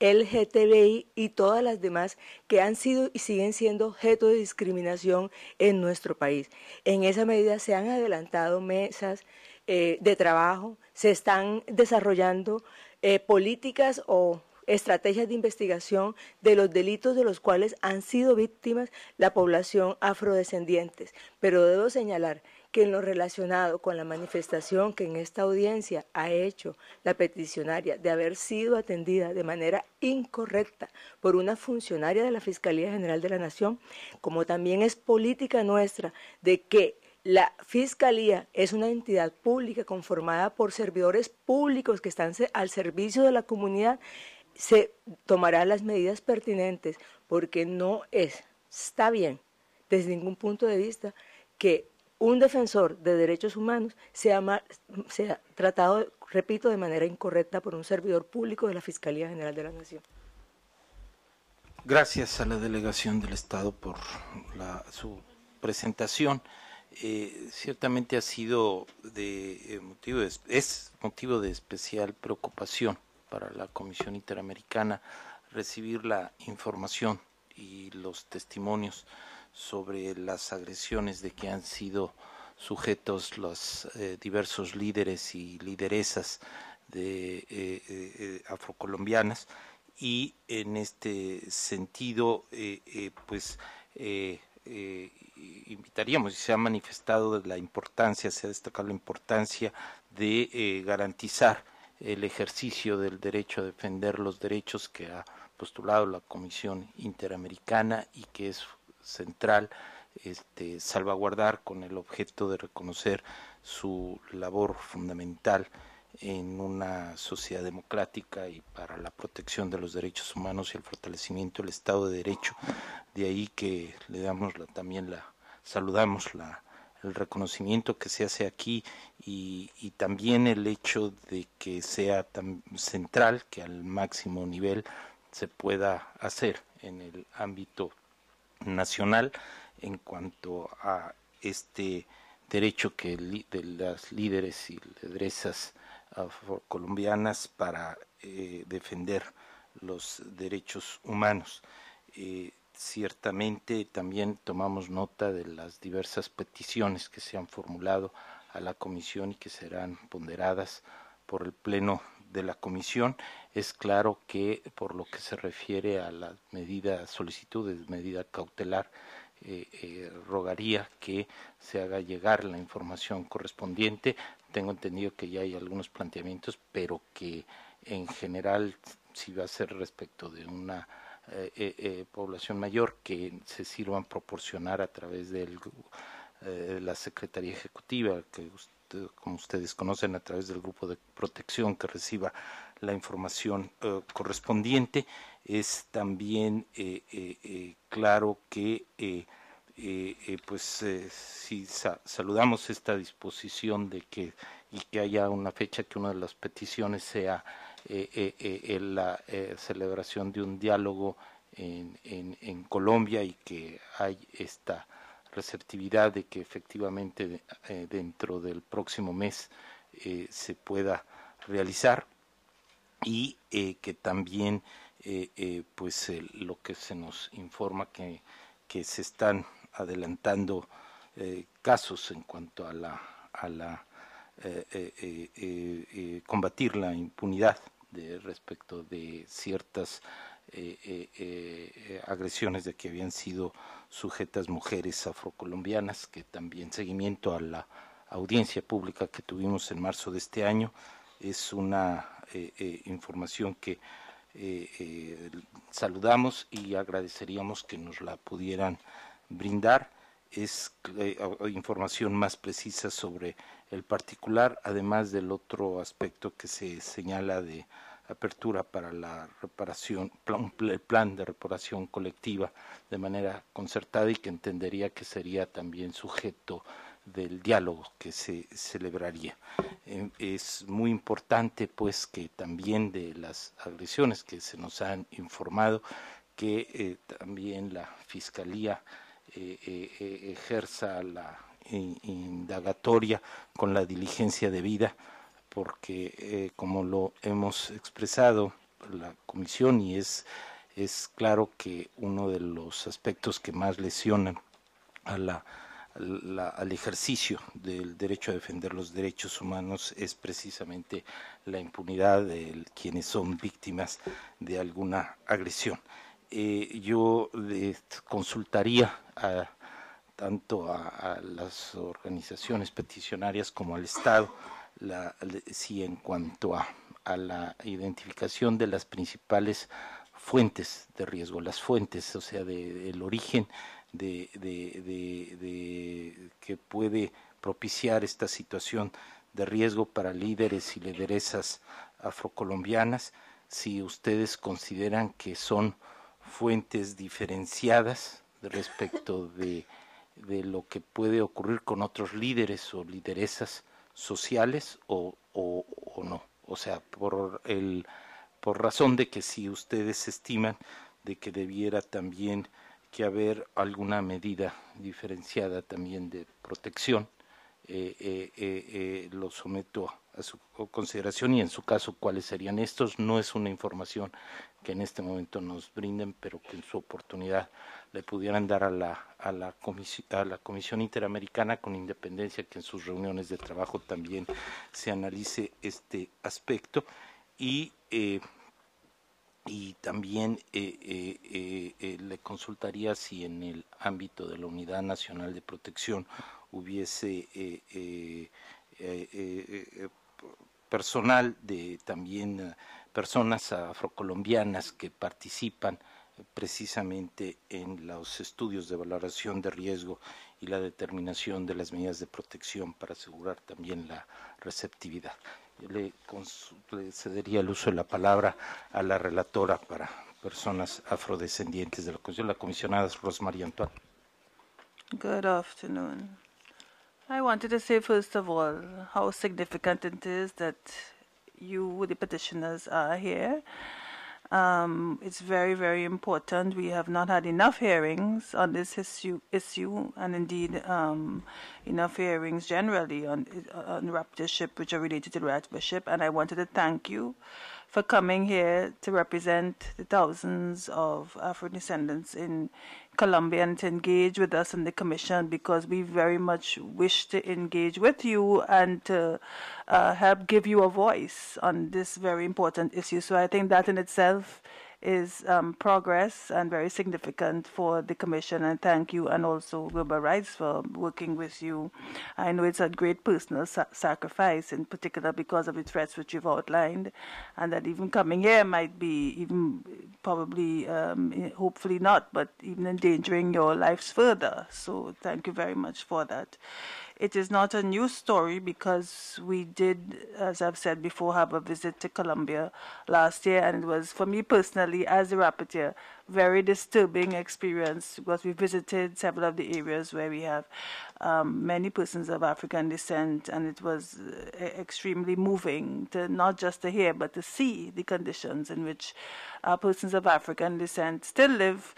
LGTBI y todas las demás que han sido y siguen siendo objeto de discriminación en nuestro país. En esa medida se han adelantado mesas, eh, de trabajo, se están desarrollando eh, políticas o estrategias de investigación de los delitos de los cuales han sido víctimas la población afrodescendientes. Pero debo señalar que en lo relacionado con la manifestación que en esta audiencia ha hecho la peticionaria de haber sido atendida de manera incorrecta por una funcionaria de la Fiscalía General de la Nación, como también es política nuestra de que la Fiscalía es una entidad pública conformada por servidores públicos que están al servicio de la comunidad. Se tomarán las medidas pertinentes porque no es, está bien desde ningún punto de vista que un defensor de derechos humanos sea, tratado, repito, de manera incorrecta por un servidor público de la Fiscalía General de la Nación. Gracias a la delegación del Estado por su presentación. Eh, ciertamente ha sido de eh, motivo es motivo de especial preocupación para la Comisión Interamericana recibir la información y los testimonios sobre las agresiones de que han sido sujetos los eh, diversos líderes y lideresas de, afrocolombianas y en este sentido pues invitaríamos y se ha manifestado la importancia, se ha destacado la importancia de eh, garantizar el ejercicio del derecho a defender los derechos que ha postulado la Comisión Interamericana y que es central este, salvaguardar con el objeto de reconocer su labor fundamental en una sociedad democrática y para la protección de los derechos humanos y el fortalecimiento del Estado de Derecho. De ahí que le damos la, también la saludamos la, el reconocimiento que se hace aquí y, y también el hecho de que sea tan central que al máximo nivel se pueda hacer en el ámbito nacional en cuanto a este derecho que de las líderes y lideresas colombianas para eh, defender los derechos humanos. Eh, ciertamente también tomamos nota de las diversas peticiones que se han formulado a la comisión y que serán ponderadas por el pleno de la comisión. Es claro que por lo que se refiere a la medida solicitud de medida cautelar eh, rogaría que se haga llegar la información correspondiente tengo entendido que ya hay algunos planteamientos, pero que en general si va a ser respecto de una eh, eh, eh, población mayor que se sirvan proporcionar a través de la Secretaría Ejecutiva, que como ustedes conocen, a través del grupo de protección que reciba la información correspondiente. Es también claro que eh, eh, pues eh, si saludamos esta disposición de que haya una fecha que una de las peticiones sea la celebración de un diálogo en, en, Colombia y que hay esta receptividad de que efectivamente dentro del próximo mes se pueda realizar y que también pues lo que se nos informa que, que se están adelantando eh, casos en cuanto a la, a la eh, eh, combatir la impunidad de, respecto de ciertas agresiones de que habían sido sujetas mujeres afrocolombianas, que también seguimiento a la audiencia pública que tuvimos en marzo de este año, es una información que saludamos y agradeceríamos que nos la pudieran brindar es eh, información más precisa sobre el particular, además del otro aspecto que se señala de apertura para la reparación, el plan de reparación colectiva de manera concertada y que entendería que sería también sujeto del diálogo que se celebraría. Eh, es muy importante pues que también de las agresiones que se nos han informado, que eh, también la Fiscalía eh, eh, eh, ejerza la indagatoria con la diligencia debida, porque como lo hemos expresado la comisión y es, es claro que uno de los aspectos que más lesionan al ejercicio del derecho a defender los derechos humanos es precisamente la impunidad de quienes son víctimas de alguna agresión. yo consultaría a, tanto a, las organizaciones peticionarias como al Estado, la, en cuanto a, la identificación de las principales fuentes de riesgo, las fuentes, o sea, del de, de origen de, de, que puede propiciar esta situación de riesgo para líderes y lideresas afrocolombianas, si ustedes consideran que son fuentes diferenciadas respecto de, de, lo que puede ocurrir con otros líderes o lideresas sociales o, o, no. O sea, por, el, por razón de que si ustedes estiman de que debiera también que haber alguna medida diferenciada también de protección, eh, eh, eh, lo someto a su consideración y en su caso cuáles serían estos. No es una información que en este momento nos brinden, pero que en su oportunidad le pudieran dar a la, a la, comisión, a la Comisión Interamericana con independencia, que en sus reuniones de trabajo también se analice este aspecto. Y, eh, y también eh, eh, le consultaría si en el ámbito de la Unidad Nacional de Protección hubiese personal de también eh, personas afrocolombianas que participan eh, precisamente en los estudios de valoración de riesgo y la determinación de las medidas de protección para asegurar también la receptividad. le, cedería el uso de la palabra a la relatora para personas afrodescendientes de la Comisión, la comisionada Rosmaría Antoine. Good afternoon. I wanted to say first of all how significant it is that you, the petitioners, are here. Um, it's very, very important. We have not had enough hearings on this issue, issue and indeed um, enough hearings generally on, on raptorship, which are related to the raptorship. And I wanted to thank you for coming here to represent the thousands of Afro descendants in Colombian to engage with us in the commission because we very much wish to engage with you and to uh, help give you a voice on this very important issue. So I think that in itself is um, progress and very significant for the Commission. And thank you, and also Wilbur Rice for working with you. I know it's a great personal sa sacrifice, in particular because of the threats which you've outlined, and that even coming here might be even probably, um, hopefully not, but even endangering your lives further. So thank you very much for that. It is not a new story because we did, as I've said before, have a visit to Colombia last year, and it was, for me personally, as a rapporteur, very disturbing experience because we visited several of the areas where we have um, many persons of African descent, and it was uh, extremely moving to not just to hear but to see the conditions in which uh, persons of African descent still live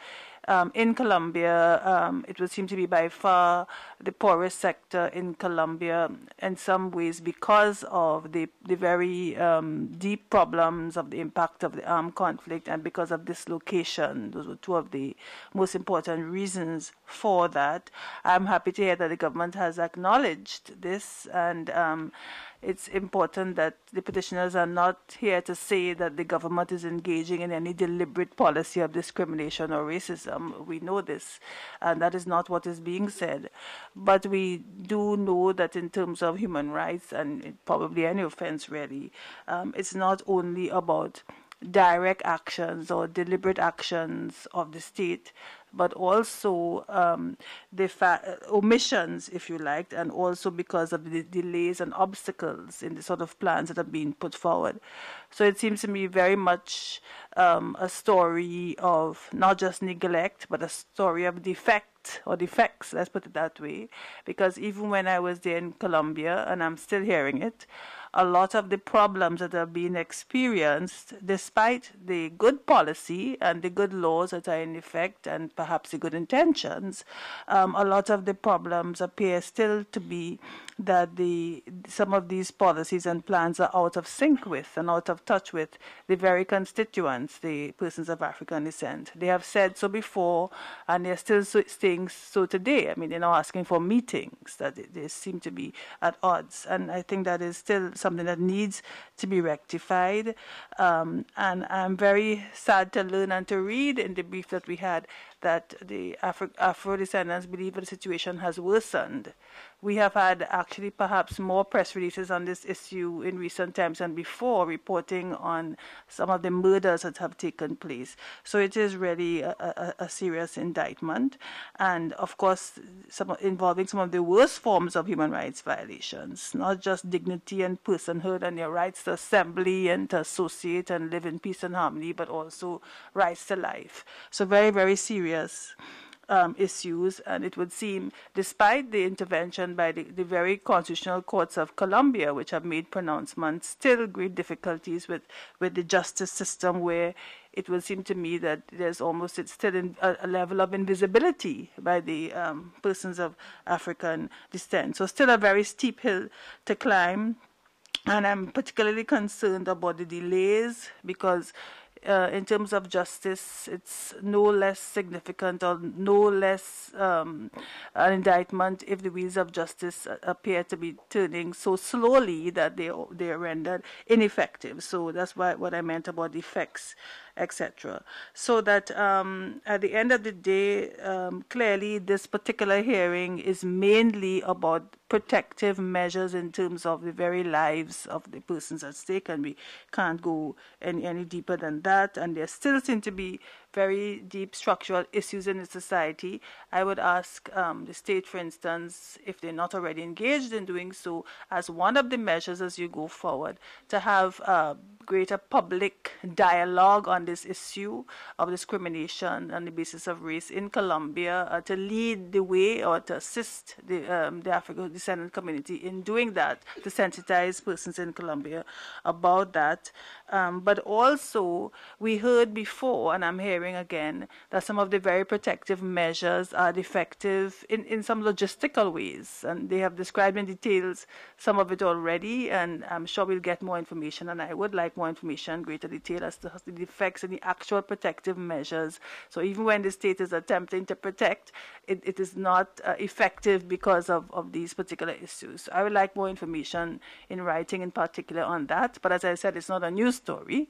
um, in Colombia, um, it would seem to be by far the poorest sector in Colombia in some ways because of the, the very um, deep problems of the impact of the armed conflict and because of dislocation. Those were two of the most important reasons for that. I'm happy to hear that the government has acknowledged this and um, it's important that the petitioners are not here to say that the government is engaging in any deliberate policy of discrimination or racism. We know this, and that is not what is being said. But we do know that in terms of human rights and probably any offense, really, um, it's not only about direct actions or deliberate actions of the state, but also um, the fa- uh, omissions, if you liked, and also because of the delays and obstacles in the sort of plans that are being put forward. So it seems to me very much um, a story of not just neglect, but a story of defect or defects, let's put it that way, because even when I was there in Colombia, and I'm still hearing it, a lot of the problems that are being experienced, despite the good policy and the good laws that are in effect and perhaps the good intentions, um, a lot of the problems appear still to be that the some of these policies and plans are out of sync with and out of touch with the very constituents, the persons of African descent. They have said so before, and they're still so, so today. I mean, they're now asking for meetings that they, they seem to be at odds, and I think that is still something that needs to be rectified. Um, and I'm very sad to learn and to read in the brief that we had that the Afro, Afro descendants believe the situation has worsened. We have had actually perhaps more press releases on this issue in recent times than before reporting on some of the murders that have taken place. So it is really a, a, a serious indictment. And of course, some, involving some of the worst forms of human rights violations, not just dignity and personhood and your rights to assembly and to associate and live in peace and harmony, but also rights to life. So very, very serious um, issues, and it would seem, despite the intervention by the, the, very constitutional courts of Colombia, which have made pronouncements, still great difficulties with, with the justice system, where it would seem to me that there's almost it's still in, a, a, level of invisibility by the um, persons of African descent. So, still a very steep hill to climb. And I'm particularly concerned about the delays because uh, in terms of justice, it's no less significant or no less um, an indictment if the wheels of justice uh, appear to be turning so slowly that they, they are rendered ineffective. So that's why, what I meant about effects etc. So that um, at the end of the day, um, clearly this particular hearing is mainly about protective measures in terms of the very lives of the persons at stake, and we can't go any, any deeper than that. And there still seem to be very deep structural issues in the society. I would ask um, the state, for instance, if they're not already engaged in doing so, as one of the measures as you go forward, to have a greater public dialogue on this issue of discrimination on the basis of race in Colombia, uh, to lead the way or to assist the, um, the African descendant community in doing that, to sensitize persons in Colombia about that. Um, but also, we heard before, and I'm hearing again, that some of the very protective measures are defective in, in some logistical ways. And they have described in details some of it already, and I'm sure we'll get more information. And I would like more information, greater detail as to the defects in the actual protective measures. So even when the state is attempting to protect, it, it is not uh, effective because of, of these particular issues. So I would like more information in writing in particular on that. But as I said, it's not a news story,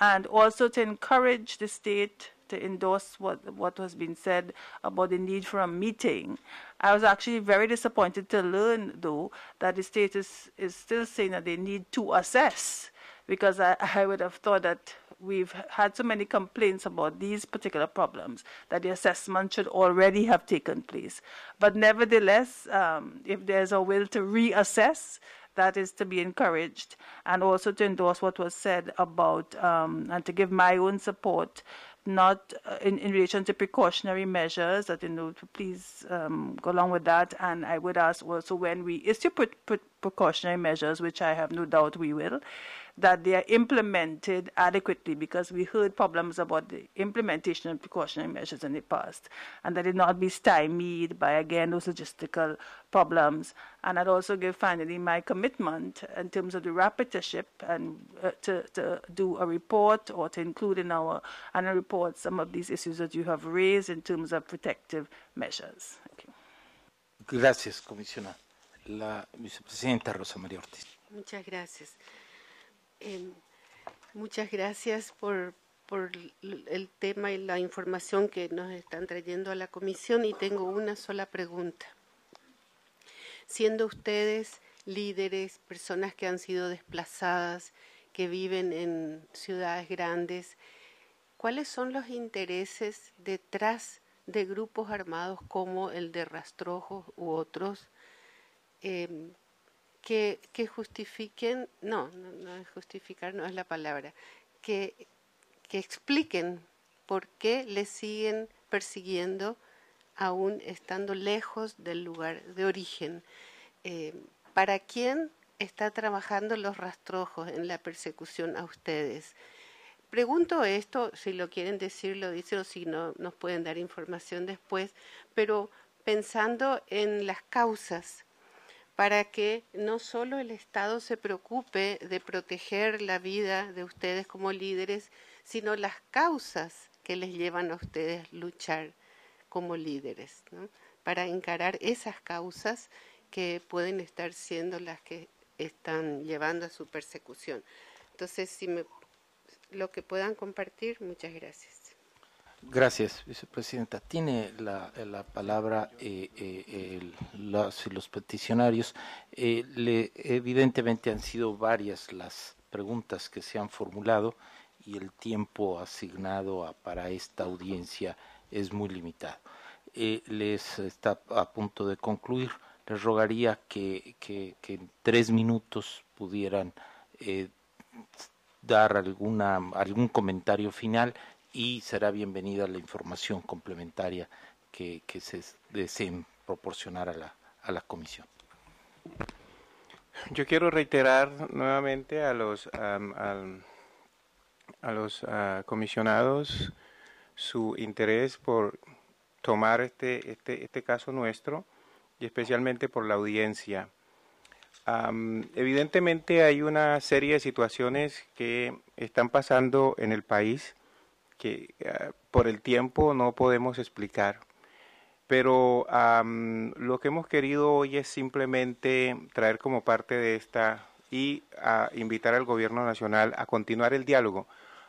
and also to encourage the state to endorse what, what was being said about the need for a meeting. I was actually very disappointed to learn, though, that the state is, is still saying that they need to assess, because I, I would have thought that we've had so many complaints about these particular problems that the assessment should already have taken place. But nevertheless, um, if there's a will to reassess, that is to be encouraged, and also to endorse what was said about um, and to give my own support, not uh, in, in relation to precautionary measures that you know to please um, go along with that. And I would ask also when we issue put, put precautionary measures, which I have no doubt we will, that they are implemented adequately because we heard problems about the implementation of precautionary measures in the past and that it not be stymied by, again, those logistical problems. And I'd also give finally my commitment in terms of the rapporteurship and uh, to, to do a report or to include in our annual report some of these issues that you have raised in terms of protective measures. Thank you. Gracias, Commissioner. la vicepresidenta Rosa María Ortiz. Muchas gracias. Em, muchas gracias por, por el tema y la información que nos están trayendo a la comisión y tengo una sola pregunta. Siendo ustedes líderes, personas que han sido desplazadas, que viven en ciudades grandes, ¿cuáles son los intereses detrás de grupos armados como el de Rastrojos u otros Em, que, justifiquen, no, no, justificar, no es la palabra, que, expliquen por qué le siguen persiguiendo aún estando lejos del lugar de origen. Em, ¿Para quién está trabajando los rastrojos en la persecución a ustedes? Pregunto esto, si lo quieren decir, lo dicen, o si no, nos pueden dar información después, pero pensando en las causas para que no solo el Estado se preocupe de proteger la vida de ustedes como líderes, sino las causas que les llevan a ustedes a luchar como líderes, para encarar esas causas que pueden estar siendo las que están llevando a su persecución. Entonces, si lo que puedan compartir, muchas gracias. Gracias, vicepresidenta. Tiene la, palabra eh, eh, los, peticionarios. Eh, evidentemente han sido varias las preguntas que se han formulado y el tiempo asignado para esta audiencia es muy limitado. les está a punto de concluir. Les rogaría que, que en tres minutos pudieran dar alguna, algún comentario final y será bienvenida la información complementaria que, se deseen proporcionar a la, a la comisión. Yo quiero reiterar nuevamente a los, a los ah, comisionados su interés por tomar este, este, este caso nuestro y especialmente por la audiencia. evidentemente hay una serie de situaciones que están pasando en el país que eh, por el tiempo no podemos explicar. Pero lo que hemos querido hoy es simplemente traer como parte de esta y invitar al gobierno nacional a continuar el diálogo.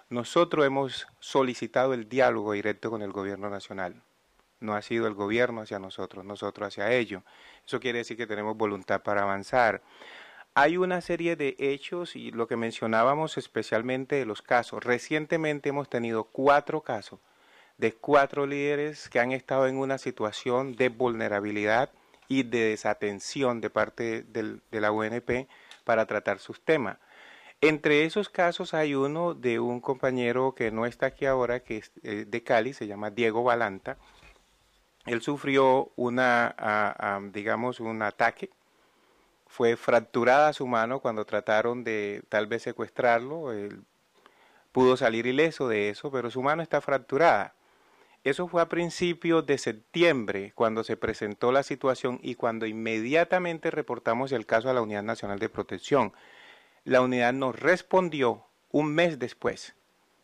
Nosotros hemos solicitado el diálogo directo con el gobierno nacional. No ha sido el gobierno hacia nosotros, nosotros hacia ellos. Eso quiere decir que tenemos voluntad para avanzar. Hay una serie de hechos y lo que mencionábamos especialmente de los casos. Recientemente hemos tenido cuatro casos de cuatro líderes que han estado en una situación de vulnerabilidad y de desatención de parte de la UNP para tratar sus temas. Entre esos casos hay uno de un compañero que no está aquí ahora, que es eh, de Cali, se llama Diego Balanta. Él sufrió una, ah, ah, digamos, un ataque fue fracturada su mano cuando trataron de tal vez secuestrarlo. Él pudo salir ileso de eso, pero su mano está fracturada. Eso fue a principios de septiembre cuando se presentó la situación y cuando inmediatamente reportamos el caso a la Unidad Nacional de Protección. La unidad nos respondió un mes después,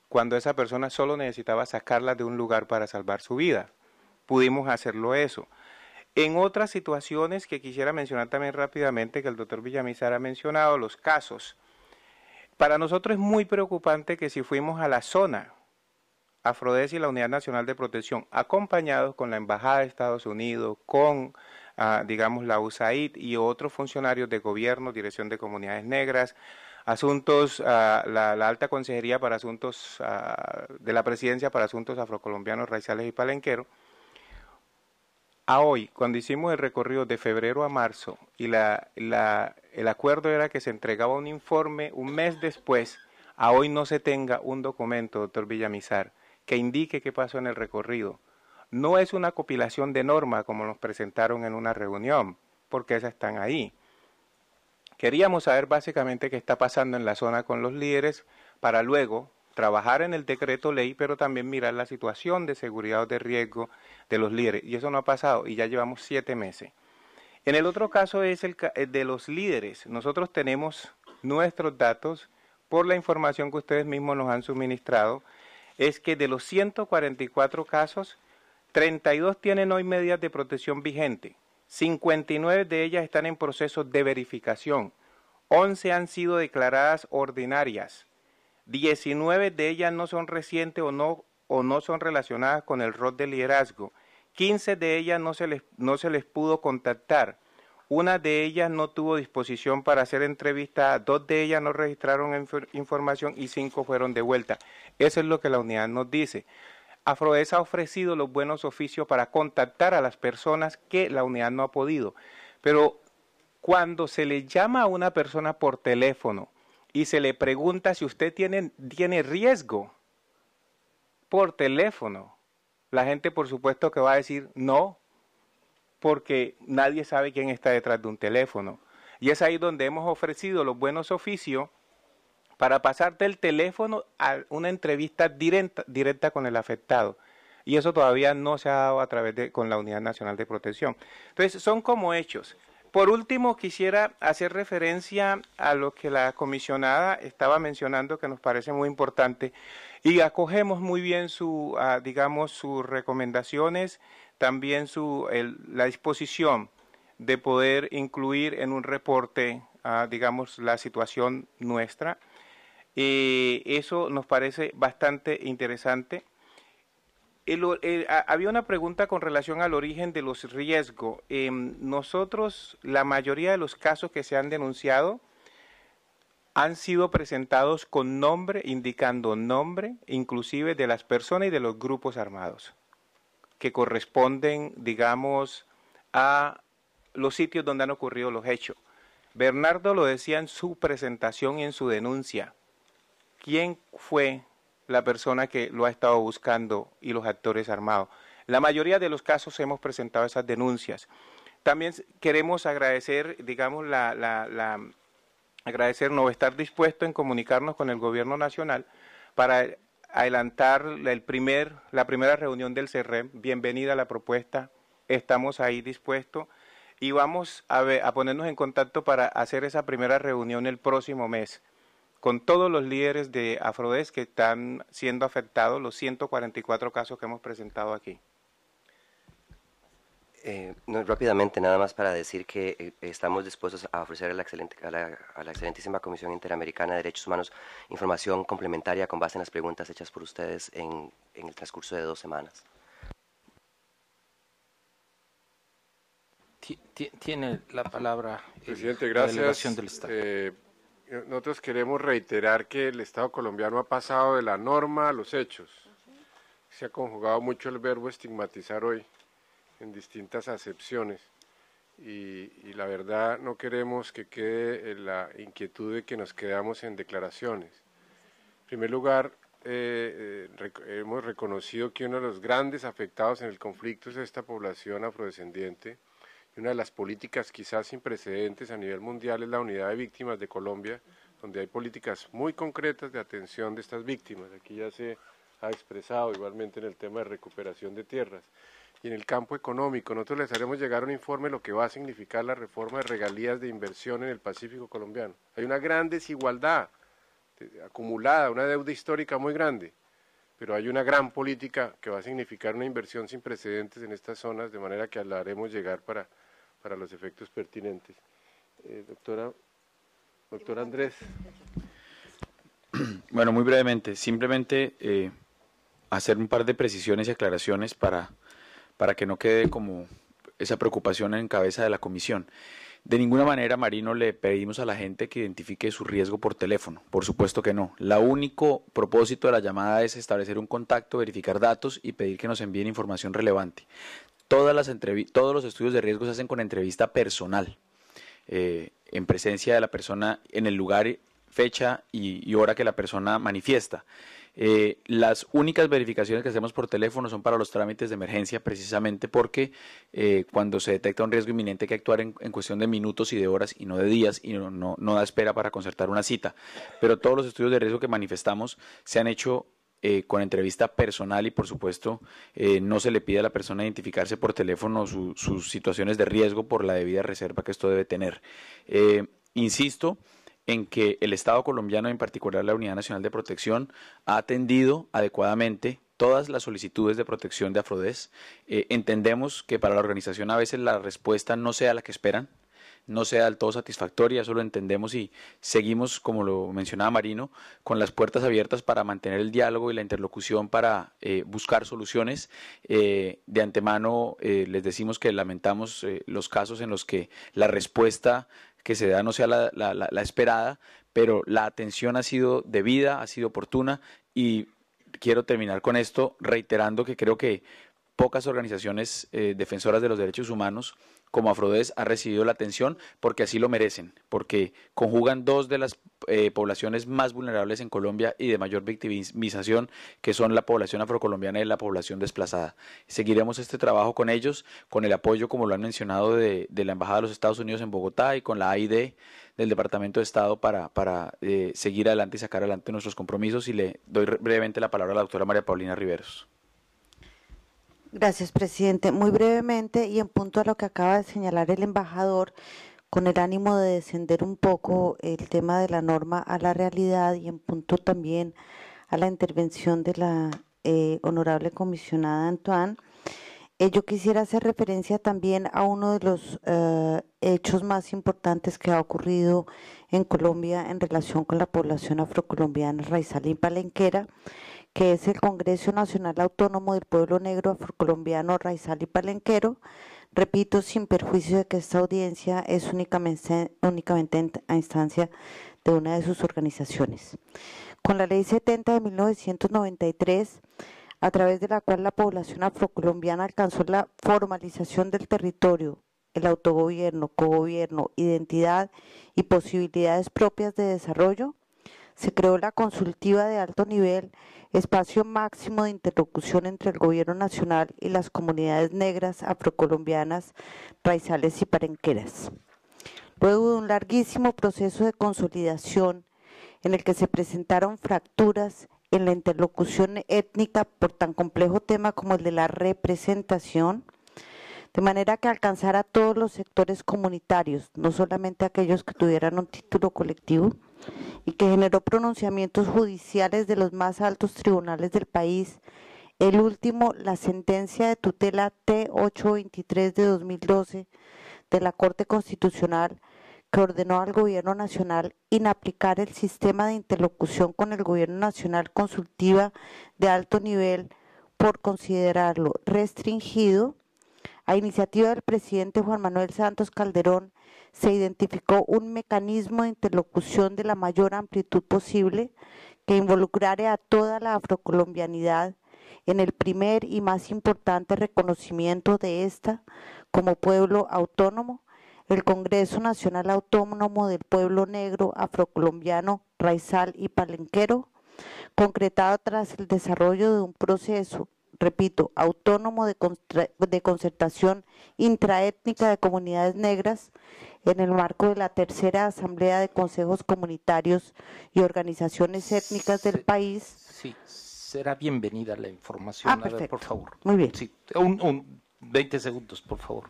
cuando esa persona solo necesitaba sacarla de un lugar para salvar su vida. Pudimos hacerlo eso. En otras situaciones que quisiera mencionar también rápidamente, que el doctor Villamizar ha mencionado, los casos. Para nosotros es muy preocupante que si fuimos a la zona, AFRODES y la Unidad Nacional de Protección, acompañados con la Embajada de Estados Unidos, con, ah, digamos, la USAID y otros funcionarios de gobierno, Dirección de Comunidades Negras, asuntos, ah, la, alta consejería para asuntos ah, de la presidencia para asuntos afrocolombianos, raciales y Palenquero, a ah, hoy, cuando hicimos el recorrido de febrero a marzo y la, el acuerdo era que se entregaba un informe un mes después, a hoy no se tenga un documento, doctor Villamizar, que indique qué pasó en el recorrido. No es una compilación de norma como nos presentaron en una reunión, porque esas están ahí. Queríamos saber básicamente qué está pasando en la zona con los líderes para luego trabajar en el decreto ley, pero también mirar la situación de seguridad o de riesgo de los líderes. Y eso no ha pasado y ya llevamos siete meses. En el otro caso es el eh, de los líderes. Nosotros tenemos nuestros datos por la información que ustedes mismos nos han suministrado. Es que de los 144 casos, 32 tienen hoy medidas de protección vigente, 59 de ellas están en proceso de verificación, 11 han sido declaradas ordinarias, 19 de ellas no son recientes o no, o no son relacionadas con el rol de liderazgo. 15 de ellas no se les, pudo contactar. Una de ellas no tuvo disposición para hacer entrevista dos de ellas no registraron información y cinco fueron de vuelta. Eso es lo que la unidad nos dice. Afroes ha ofrecido los buenos oficios para contactar a las personas que la unidad no ha podido. Pero cuando se le llama a una persona por teléfono y se le pregunta si usted tiene, riesgo por teléfono. La gente, por supuesto, que va a decir no, porque nadie sabe quién está detrás de un teléfono. Y es ahí donde hemos ofrecido los buenos oficios para pasar del teléfono a una entrevista directa, directa con el afectado. Y eso todavía no se ha dado a través de con la Unidad Nacional de Protección. Entonces, son como hechos. Por último, quisiera hacer referencia a lo que la comisionada estaba mencionando, que nos parece muy importante, y acogemos muy bien ah, digamos, sus recomendaciones, también su, la disposición de poder incluir en un reporte, ah, digamos, la situación nuestra. y eh, eso nos parece bastante interesante. Eh, eh, había una pregunta con relación al origen de los riesgos. Em, nosotros, la mayoría de los casos que se han denunciado han sido presentados con nombre, indicando nombre, inclusive de las personas y de los grupos armados, que corresponden, digamos, a los sitios donde han ocurrido los hechos. Bernardo lo decía en su presentación y en su denuncia. ¿Quién fue la persona que lo ha estado buscando y los actores armados. La mayoría de los casos hemos presentado esas denuncias. También queremos agradecer, digamos, la, la, agradecer no estar dispuesto en comunicarnos con el gobierno nacional para adelantar el primer, la primera reunión del CERREM. Bienvenida a la propuesta, estamos ahí dispuestos y vamos a, a ponernos en contacto para hacer esa primera reunión el próximo mes con todos los líderes de Afrodes que están siendo afectados, los 144 casos que hemos presentado aquí. Eh, rápidamente, nada más para decir que eh, estamos dispuestos a ofrecer a la, excelente, a, la, excelentísima Comisión Interamericana de Derechos Humanos información complementaria con base en las preguntas hechas por ustedes en, el transcurso de dos semanas. Tiene la palabra. Eh, Presidente, gracias. La delegación del Estado nosotros queremos reiterar que el Estado colombiano ha pasado de la norma a los hechos. Se ha conjugado mucho el verbo estigmatizar hoy en distintas acepciones y, la verdad no queremos que quede eh, la inquietud de que nos quedamos en declaraciones. En primer lugar, eh, eh, hemos reconocido que uno de los grandes afectados en el conflicto es esta población afrodescendiente una de las políticas quizás sin precedentes a nivel mundial es la unidad de víctimas de Colombia, donde hay políticas muy concretas de atención de estas víctimas. Aquí ya se ha expresado igualmente en el tema de recuperación de tierras. Y en el campo económico, nosotros les haremos llegar un informe de lo que va a significar la reforma de regalías de inversión en el Pacífico colombiano. Hay una gran desigualdad eh, acumulada, una deuda histórica muy grande pero hay una gran política que va a significar una inversión sin precedentes en estas zonas, de manera que la haremos llegar para, para los efectos pertinentes. Eh, doctora, Andrés. Bueno, muy brevemente, simplemente eh, hacer un par de precisiones y aclaraciones para, para que no quede como esa preocupación en cabeza de la comisión. De ninguna manera, Marino, le pedimos a la gente que identifique su riesgo por teléfono. Por supuesto que no. La único propósito de la llamada es establecer un contacto, verificar datos y pedir que nos envíen información relevante. Todas las todos los estudios de riesgo se hacen con entrevista personal, eh, en presencia de la persona en el lugar, fecha y hora que la persona manifiesta. Eh, las únicas verificaciones que hacemos por teléfono son para los trámites de emergencia, precisamente porque eh, cuando se detecta un riesgo inminente hay que actuar en, cuestión de minutos y de horas y no de días y no, da espera para concertar una cita. Pero todos los estudios de riesgo que manifestamos se han hecho eh, con entrevista personal y por supuesto no se le pide a la persona identificarse por teléfono sus situaciones de riesgo por la debida reserva que esto debe tener. insisto, en que el Estado colombiano, en particular la Unidad Nacional de Protección, ha atendido adecuadamente todas las solicitudes de protección de Afrodes. Eh, entendemos que para la organización a veces la respuesta no sea la que esperan, no sea del todo satisfactoria, eso lo entendemos y seguimos, como lo mencionaba Marino, con las puertas abiertas para mantener el diálogo y la interlocución para eh, buscar soluciones. Eh, de antemano les decimos que lamentamos los casos en los que la respuesta que se da no sea la, esperada, pero la atención ha sido debida, ha sido oportuna y quiero terminar con esto reiterando que creo que pocas organizaciones eh, defensoras de los derechos humanos como afrodes, ha recibido la atención porque así lo merecen, porque conjugan dos de las eh, poblaciones más vulnerables en Colombia y de mayor victimización, que son la población afrocolombiana y la población desplazada. Seguiremos este trabajo con ellos, con el apoyo, como lo han mencionado, de, la Embajada de los Estados Unidos en Bogotá y con la AID del Departamento de Estado para, eh, seguir adelante y sacar adelante nuestros compromisos. Y le doy brevemente la palabra a la doctora María Paulina Riveros. Gracias, presidente. Muy brevemente y en punto a lo que acaba de señalar el embajador, con el ánimo de descender un poco el tema de la norma a la realidad y en punto también a la intervención de la eh, honorable comisionada Antoine, eh, yo quisiera hacer referencia también a uno de los eh, hechos más importantes que ha ocurrido en Colombia en relación con la población afrocolombiana Raizalín palenquera que es el Congreso Nacional Autónomo del Pueblo Negro Afrocolombiano Raizal y Palenquero. Repito, sin perjuicio de que esta audiencia es únicamente, únicamente a instancia de una de sus organizaciones. Con la Ley 70 de 1993, a través de la cual la población afrocolombiana alcanzó la formalización del territorio, el autogobierno, cogobierno, identidad y posibilidades propias de desarrollo, se creó la consultiva de alto nivel, espacio máximo de interlocución entre el gobierno nacional y las comunidades negras, afrocolombianas, raizales y parenqueras. Luego de un larguísimo proceso de consolidación en el que se presentaron fracturas en la interlocución étnica por tan complejo tema como el de la representación, de manera que alcanzara a todos los sectores comunitarios, no solamente aquellos que tuvieran un título colectivo, y que generó pronunciamientos judiciales de los más altos tribunales del país, el último la sentencia de tutela T823 de 2012 de la Corte Constitucional que ordenó al Gobierno Nacional inaplicar el sistema de interlocución con el Gobierno Nacional consultiva de alto nivel por considerarlo restringido a iniciativa del presidente Juan Manuel Santos Calderón se identificó un mecanismo de interlocución de la mayor amplitud posible que involucrara a toda la afrocolombianidad en el primer y más importante reconocimiento de esta como pueblo autónomo, el Congreso Nacional Autónomo del Pueblo Negro, Afrocolombiano, Raizal y Palenquero, concretado tras el desarrollo de un proceso, repito, autónomo de, de concertación intraétnica de comunidades negras en el marco de la tercera asamblea de consejos comunitarios y organizaciones étnicas del país. Sí, será bienvenida la información. Ah, por favor. Muy bien. Sí, un, 20 segundos, por favor.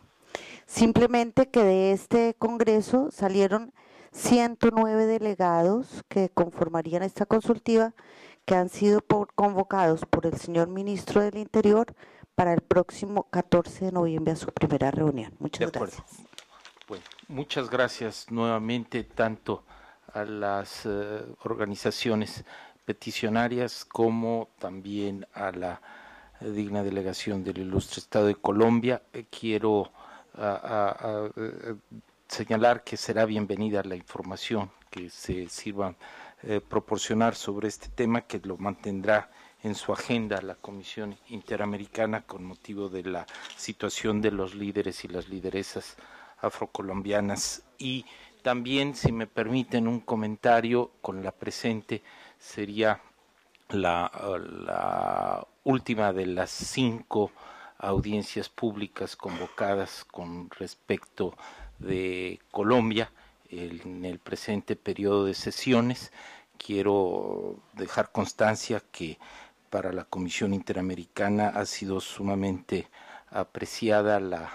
Simplemente que de este Congreso salieron 109 delegados que conformarían esta consultiva que han sido convocados por el señor ministro del Interior para el próximo 14 de noviembre a su primera reunión. Muchas gracias muchas gracias nuevamente tanto a las eh, organizaciones peticionarias como también a la eh, digna delegación del ilustre Estado de Colombia. Eh, quiero señalar que será bienvenida la información que se sirva proporcionar sobre este tema, que lo mantendrá en su agenda la Comisión Interamericana con motivo de la situación de los líderes y las lideresas afrocolombianas. Y también, si me permiten un comentario con la presente, sería la, última de las cinco audiencias públicas convocadas con respecto de Colombia en el presente periodo de sesiones. Quiero dejar constancia que para la Comisión Interamericana ha sido sumamente apreciada la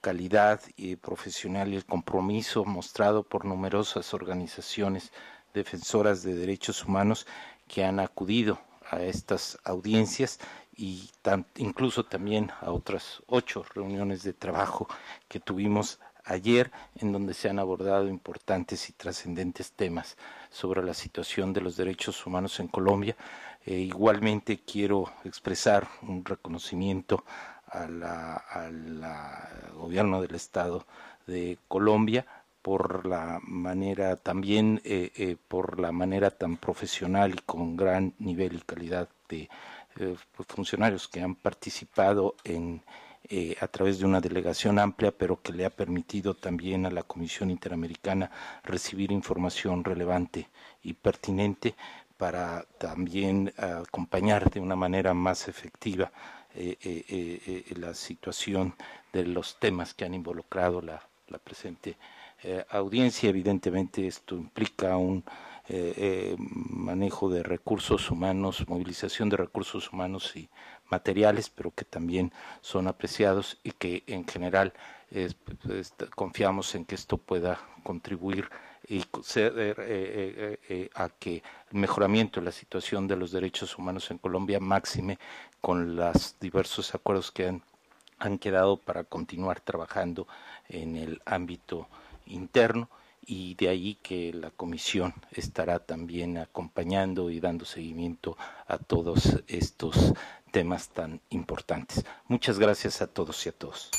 calidad y profesional y el compromiso mostrado por numerosas organizaciones defensoras de derechos humanos que han acudido a estas audiencias y incluso también a otras ocho reuniones de trabajo que tuvimos ayer en donde se han abordado importantes y trascendentes temas sobre la situación de los derechos humanos en Colombia. Eh, igualmente quiero expresar un reconocimiento al gobierno del Estado de Colombia por la manera también eh, eh, por la manera tan profesional y con gran nivel y calidad de eh, funcionarios que han participado en a través de una delegación amplia, pero que le ha permitido también a la Comisión Interamericana recibir información relevante y pertinente para también acompañar de una manera más efectiva eh, eh, eh, la situación de los temas que han involucrado la, presente audiencia. Evidentemente esto implica un manejo de recursos humanos, movilización de recursos humanos y materiales, pero que también son apreciados y que en general pues, confiamos en que esto pueda contribuir y a que el mejoramiento de la situación de los derechos humanos en Colombia máxime con los diversos acuerdos que han, quedado para continuar trabajando en el ámbito interno y de ahí que la comisión estará también acompañando y dando seguimiento a todos estos temas tan importantes. Muchas gracias a todos y a todos.